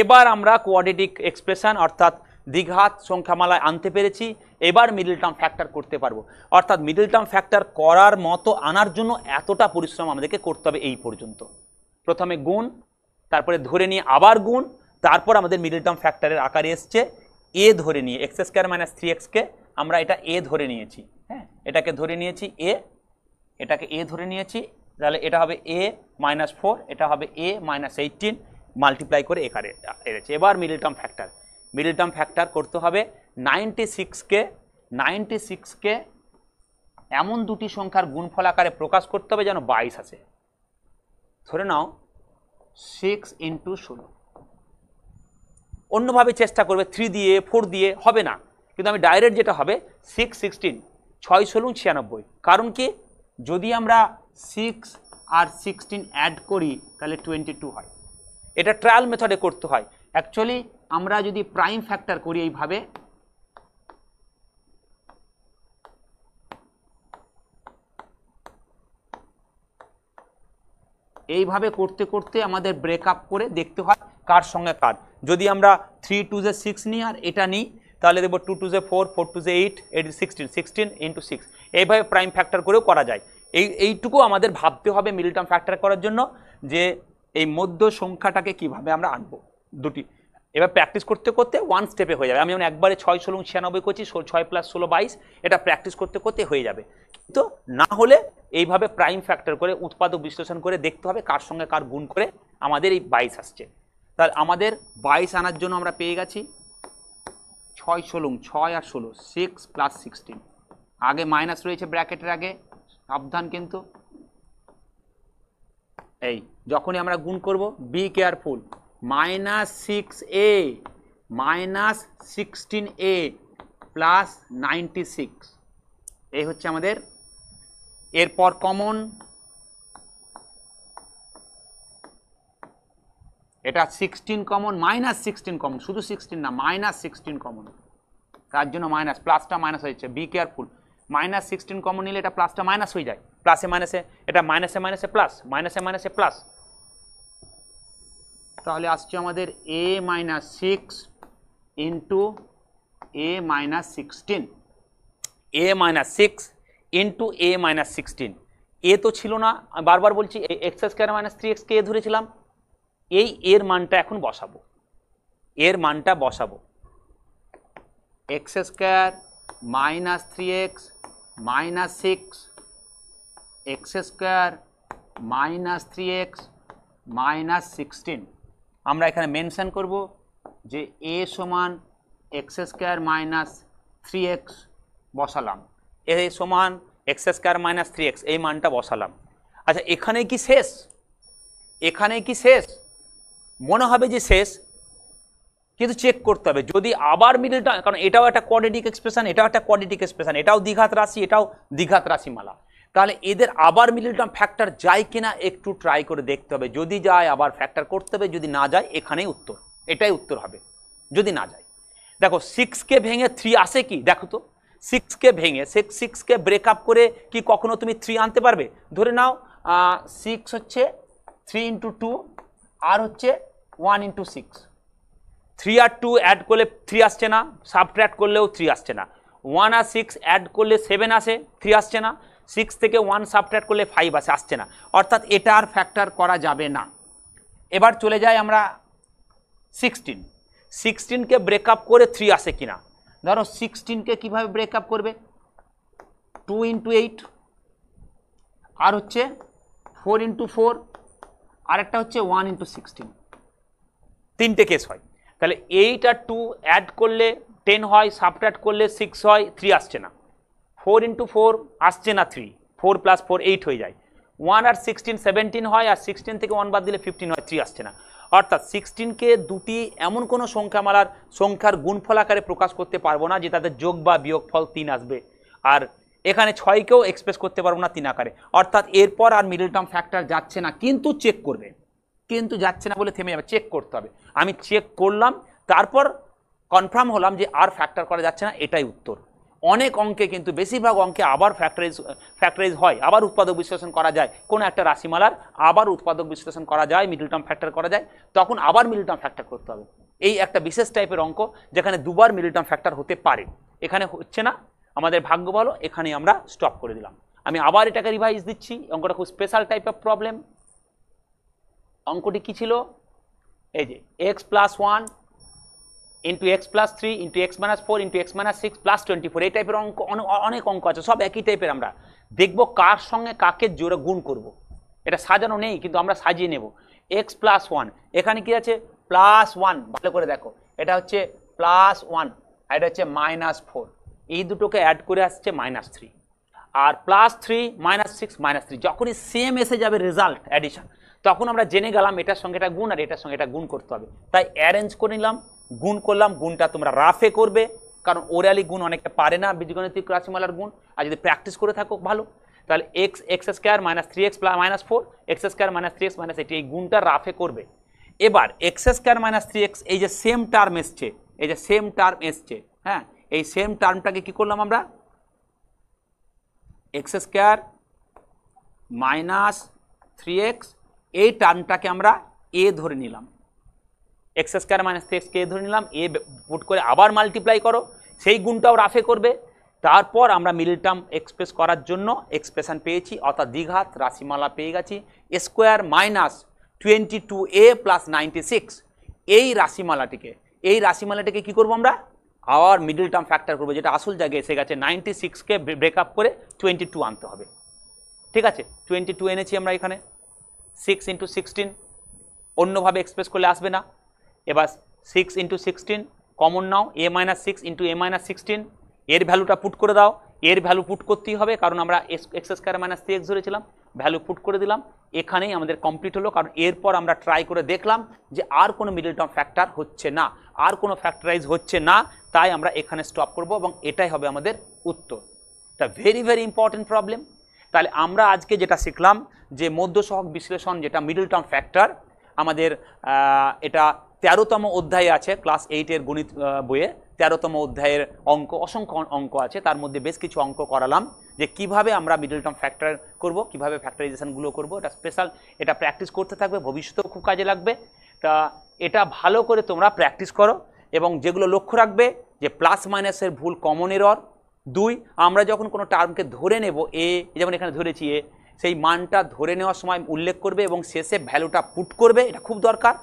এবার আমরা কোয়াড্রেটিক এক্সপ্রেশন অর্থাৎ দ্বিঘাত সংখ্যামালায় আনতে পেরেছি এবার মিডল টার্ম ফ্যাক্টর করতে পারবো অর্থাৎ মিডল টার্ম ফ্যাক্টর করার মতো আনার জন্য এতটা পরিশ্রম আমাদেরকে করতে হবে এই পর্যন্ত প্রথমে গুণ তারপরে ধরে নিয়ে আবার গুণ তারপর আমাদের মিডল টার্ম ফ্যাক্টরের আকারে এসছে এ ধরে নিয়ে এক্স স্কোয়ার মাইনাস থ্রি এক্সকে আমরা এটা এ ধরে নিয়েছি হ্যাঁ এটাকে ধরে নিয়েছি এ এটাকে এ ধরে নিয়েছি তাহলে এটা হবে এ মাইনাস ফোর এটা হবে এ মাইনাস এইটিন মাল্টিপ্লাই করে এখানে এনেছে এবার middle term factor middle term factor করতে হবে নাইনটি সিক্সকে নাইনটি সিক্সকে এমন দুটি সংখ্যার গুণফল আকারে প্রকাশ করতে হবে যেন বাইশ আছে ধরে নাও সিক্স ইন্টু ষোলো অন্যভাবে চেষ্টা করবে থ্রি দিয়ে ফোর দিয়ে হবে না কিন্তু আমি ডাইরেক্ট যেটা হবে সিক্স সিক্সটিন ছয় ষোলো ছিয়ানব্বই কারণ কি যদি আমরা সিক্স আর সিক্সটিন অ্যাড করি তাহলে টোয়েন্টি টু হয় এটা ট্রায়াল মেথডে করতে হয় অ্যাকচুয়ালি আমরা যদি প্রাইম ফ্যাক্টর করি এইভাবে এইভাবে করতে করতে আমাদের ব্রেক করে দেখতে হয় কার সঙ্গে কার যদি আমরা থ্রি টু জে সিক্স নিই আর এটা নিই তাহলে দেবো টু টু জে ফোর ফোর টু জে eight eight sixteen sixteen into six এইভাবে প্রাইম ফ্যাক্টর করেও করা যায় এই এইটুকু আমাদের ভাবতে হবে মিডল টার্ম ফ্যাক্টর করার জন্য যে এই মধ্য সংখ্যাটাকে কিভাবে আমরা আনবো দুটি এবার প্র্যাকটিস করতে করতে ওয়ান স্টেপে হয়ে যাবে আমি যেমন একবারে ছয় ষোলো ছিয়ানব্বই করছি ছয় প্লাস ষোলো বাইশ এটা প্র্যাকটিস করতে করতে হয়ে যাবে কিন্তু না হলে এইভাবে প্রাইম ফ্যাক্টর করে উৎপাদক বিশ্লেষণ করে দেখতে হবে কার সঙ্গে কার গুণ করে আমাদের এই বাইশ আসছে তাহলে আমাদের বাইশ আনার জন্য আমরা পেয়ে গেছি ছয় ষোলো ছয় আর ষোলো সিক্স প্লাস সিক্সটিন আগে মাইনাস রয়েছে ব্র্যাকেটের আগে সাবধান কিন্তু এই যখনই আমরা গুণ করব be careful minus six a minus sixteen a plus ninety six এই হচ্ছে আমাদের এরপর কমন এটা sixteen common minus sixteen common শুধু সিক্সটিন না মাইনাস সিক্সটিন কমন তার জন্য মাইনাস প্লাসটা মাইনাস হয়ে যাচ্ছে be careful minus sixteen common নিলে এটা প্লাসটা মাইনাস হয়ে যায় প্লাসে মাইনাসে এটা মাইনাসে মাইনাসে প্লাস মাইনাসে মাইনাসে প্লাস তাহলে আসছে আমাদের a minus six into a minus sixteen a minus six into a minus sixteen a তো ছিল না বারবার বলছি এক্স স্কোয়ার মাইনাস থ্রি এক্সকে এ ধরেছিলাম এই এর মানটা এখন বসাবো এর মানটা বসাবো x square minus three x minus six x square minus three x minus sixteen আমরা এখানে মেনশান করব যে এ সমান x square minus three x বসালাম এ সমান x square minus three x এই মানটা বসালাম আচ্ছা এখানে কি শেষ এখানে কি শেষ মনে হবে যে শেষ কিন্তু চেক করতে হবে যদি আবার মিডিলটা কারণ এটাও একটা কোয়াড্রেটিক এক্সপ্রেশন এটাও একটা কোয়াড্রেটিক এক্সপ্রেশন এটাও দ্বিঘাত রাশি এটাও দ্বিঘাত রাশিমালা তাহলে এদের আবার মিডিল টার্ম ফ্যাক্টর যায় কিনা একটু ট্রাই করে দেখতে হবে যদি যায় আবার ফ্যাক্টর করতে হবে যদি না যায় এখানেই উত্তর এটাই উত্তর হবে যদি না যায় দেখো সিক্সকে ভেঙে থ্রি আসে কি দেখো তো সিক্সকে ভেঙে সিক্স সিক্সকে ব্রেক আপ করে কি কখনো তুমি থ্রি আনতে পারবে ধরে নাও সিক্স হচ্ছে থ্রি ইন্টু টু আর হচ্ছে ওয়ান ইন্টু সিক্স থ্রি আর টু অ্যাড করলে থ্রি আসছে না সাবট্র্যাক্ট করলেও থ্রি আসছে না ওয়ান আর সিক্স অ্যাড করলে সেভেন আসে থ্রি আসছে না সিক্স থেকে ওয়ান সাবট্র্যাক্ট করলে ফাইভ আসে আসছে না অর্থাৎ এটা আর ফ্যাক্টর করা যাবে না এবার চলে যাই আমরা সিক্সটিন সিক্সটিনকে ব্রেক আপ করে থ্রি আসে কি না ধরো সিক্সটিনকে কীভাবে ব্রেকআপ করবে টু ইন্টু এইট আর হচ্ছে ফোর ইন্টু ফোর আরেকটা হচ্ছে ওয়ান ইন্টু সিক্সটিন তিনটে কেস হয় তাহলে এইট আর টু অ্যাড করলে টেন হয় সাবট্রাক্ট করলে সিক্স হয় থ্রি আসছে না ফোর ইন্টু ফোর আসছে না three four plus four eight হয়ে যায় ওয়ান আর সিক্সটিন সেভেন্টিন হয় আর সিক্সটিন থেকে ওয়ান বাদ দিলে ফিফটিন হয় থ্রি আসছে না অর্থাৎ সিক্সটিনকে দুটি এমন কোনো সংখ্যা মালার সংখ্যার গুণফল আকারে প্রকাশ করতে পারবো না যে তাদের যোগ বা বিয়োগফল তিন আসবে আর এখানে ছয়কেও এক্সপ্রেস করতে পারবো না তিন আকারে অর্থাৎ এরপর আর মিডল টার্ম ফ্যাক্টর যাচ্ছে না কিন্তু চেক করবে কিন্তু যাচ্ছে না বলে থেমে যাবে চেক করতে হবে আমি চেক করলাম তারপর কনফার্ম হলাম যে আর ফ্যাক্টর করা যাচ্ছে না এটাই উত্তর অনেক অঙ্কে কিন্তু বেশিরভাগ অঙ্কে আবার ফ্যাক্টরাইজ ফ্যাক্টরাইজ হয় আবার উৎপাদক বিশ্লেষণ করা যায় কোনো একটা রাশিমালার আবার উৎপাদক বিশ্লেষণ করা যায় মিডল টার্ম ফ্যাক্টর করা যায় তখন আবার মিডল টার্ম ফ্যাক্টর করতে হবে এই একটা বিশেষ টাইপের অঙ্ক যেখানে দুবার মিডল টার্ম ফ্যাক্টর হতে পারে এখানে হচ্ছে না আমাদের ভাগ্য ভালো এখানে আমরা স্টপ করে দিলাম আমি আবার এটাকে রিভাইজ দিচ্ছি অঙ্কটা খুব স্পেশাল টাইপ অফ প্রবলেম অঙ্কটি কী ছিল এই যে x plus one into x plus three into x minus four into x minus six plus twenty four এই টাইপের অঙ্ক অনেক অঙ্ক আছে সব একই টাইপের আমরা দেখব কার সঙ্গে কাকে জোরে গুণ করব। এটা সাজানো নেই কিন্তু আমরা সাজিয়ে নেব এক্স প্লাস ওয়ান এখানে কি আছে প্লাস ওয়ান ভালো করে দেখো এটা হচ্ছে প্লাস ওয়ান আর এটা হচ্ছে মাইনাস ফোর এই দুটোকে অ্যাড করে আসছে মাইনাস থ্রি আর plus three minus six minus three যখনই সেম এসে যাবে রেজাল্ট অ্যাডিশন তখন আমরা জেনে গেলাম এটার সঙ্গে এটা গুণ আর এটার সঙ্গে এটা গুণ করতে হবে তাই অ্যারেঞ্জ করে নিলাম গুণ করলাম গুণটা তোমরা রাফে করবে কারণ ওরালি গুণ অনেকে পারে না বীজগণিতিক রাশিমালার গুণ আর যদি প্র্যাকটিস করে থাকো ভালো তাহলে x x square minus three x minus four x square minus three x minus eight এই গুণটা রাফে করবে এবার x square minus three x এই যে সেম টার্ম এসছে এই যে সেম টার্ম এসছে হ্যাঁ এই সেম টার্মটাকে কি করলাম আমরা x square minus three x এই টার্মটাকে আমরা এ ধরে নিলাম এক্স স্কোয়ার মাইনাস থ্রি এক্সকে এ ধরে নিলাম এ পুট করে আবার মাল্টিপ্লাই করো সেই গুণটাও রাফে করবে তারপর আমরা মিডল টার্ম এক্সপ্রেস করার জন্য এক্সপ্রেশন পেয়েছি অর্থাৎ দ্বিঘাত রাশিমালা পেয়ে গেছি square minus twenty two a plus ninety six এই রাশিমালাটিকে এই রাশিমালাটিকে কী করবো আমরা আওয়ার মিডল টার্ম ফ্যাক্টর করবো যেটা আসল জায়গায় এসে গেছে নাইনটি সিক্সকে ব্রেক আপ করে টোয়েন্টি টু আনতে হবে ঠিক আছে টোয়েন্টি টু এনেছি আমরা এখানে সিক্স ইন্টু সিক্সটিন অন্যভাবে এক্সপ্রেস করলে আসবে না এবার সিক্স ইন্টু সিক্সটিন কমন নাও a minus six into a minus sixteen এর ভ্যালুটা পুট করে দাও এর ভ্যালু পুট করতেই হবে কারণ আমরা x square minus three x ধরেছিলাম ভ্যালু পুট করে দিলাম এখানেই আমাদের কমপ্লিট হলো কারণ এরপর আমরা ট্রাই করে দেখলাম যে আর কোনো মিডল টার্ম ফ্যাক্টর হচ্ছে না আর কোনো ফ্যাক্টরাইজ হচ্ছে না তাই আমরা এখানে স্টপ করব এবং এটাই হবে আমাদের উত্তর তা ভেরি ভেরি ইম্পর্টেন্ট প্রবলেম তাহলে আমরা আজকে যেটা শিখলাম যে মধ্যসহক বিশ্লেষণ যেটা মিডল টার্ম ফ্যাক্টর আমাদের এটা তেরোতম অধ্যায়ে আছে ক্লাস এইটের গণিত বইয়ে তেরোতম অধ্যায়ের অঙ্ক অসংখ্য অঙ্ক আছে তার মধ্যে বেশ কিছু অঙ্ক করালাম যে কিভাবে আমরা মিডল টার্ম ফ্যাক্টর করবো কীভাবে ফ্যাক্টরাইজেশনগুলো করব এটা স্পেশাল এটা প্র্যাকটিস করতে থাকবে ভবিষ্যতেও খুব কাজে লাগবে তা এটা ভালো করে তোমরা প্র্যাকটিস করো এবং যেগুলো লক্ষ্য রাখবে যে প্লাস মাইনাসের ভুল কমন এরর দুই আমরা যখন কোনো টার্মকে ধরে নেব এ যেমন এখানে ধরেছি এ সেই মানটা ধরে নেওয়ার সময় উল্লেখ করবে এবং শেষে ভ্যালুটা পুট করবে এটা খুব দরকার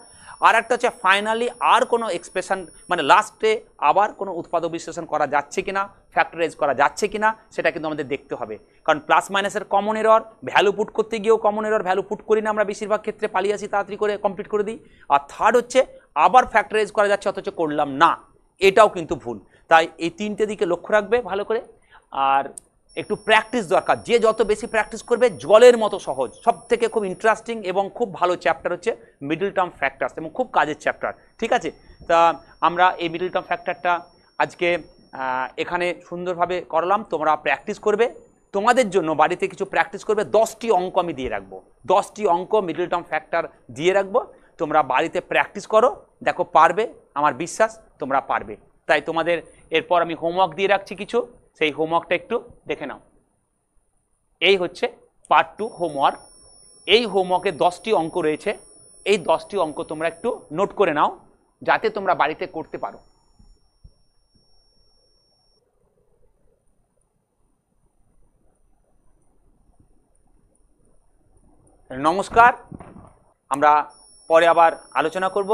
আর একটা হচ্ছে ফাইনালি আর কোনো এক্সপ্রেশন মানে লাস্টে আবার কোনো উৎপাদক বিশ্লেষণ করা যাচ্ছে কি না ফ্যাক্টরাইজ করা যাচ্ছে কি না সেটা কিন্তু আমাদের দেখতে হবে কারণ প্লাস মাইনাসের কমন এরর ভ্যালু পুট করতে গিয়েও কমন এরর ভ্যালু পুট করি না আমরা বেশিরভাগ ক্ষেত্রে পালিয়ে আসি তাড়াতাড়ি করে কমপ্লিট করে দিই আর থার্ড হচ্ছে আবার ফ্যাক্টরাইজ করা যাচ্ছে অথচ করলাম না এটাও কিন্তু ভুল তাই এই তিনটে দিকে লক্ষ্য রাখবে ভালো করে আর একটু প্র্যাকটিস দরকার যে যত বেশি প্র্যাকটিস করবে জলের মতো সহজ সব থেকে খুব ইন্টারেস্টিং এবং খুব ভালো চ্যাপ্টার হচ্ছে মিডল টার্ম ফ্যাক্টার্স এবং খুব কাজের চ্যাপ্টার ঠিক আছে তা আমরা এই মিডল টার্ম ফ্যাক্টারটা আজকে এখানে সুন্দরভাবে করলাম তোমরা প্র্যাকটিস করবে তোমাদের জন্য বাড়িতে কিছু প্র্যাকটিস করবে দশটি অঙ্ক আমি দিয়ে রাখবো দশটি অঙ্ক মিডল টার্ম ফ্যাক্টার দিয়ে রাখবো তোমরা বাড়িতে প্র্যাকটিস করো দেখো পারবে আমার বিশ্বাস তোমরা পারবে তাই তোমাদের এরপর আমি হোমওয়ার্ক দিয়ে রাখছি কিছু সেই হোমওয়ার্কটা একটু দেখে নাও এই হচ্ছে পার্ট টু হোমওয়ার্ক এই হোমওয়ার্কে দশটি অঙ্ক রয়েছে এই দশটি অঙ্ক তোমরা একটু নোট করে নাও যাতে তোমরা বাড়িতে করতে পারো নমস্কার আমরা পরে আবার আলোচনা করব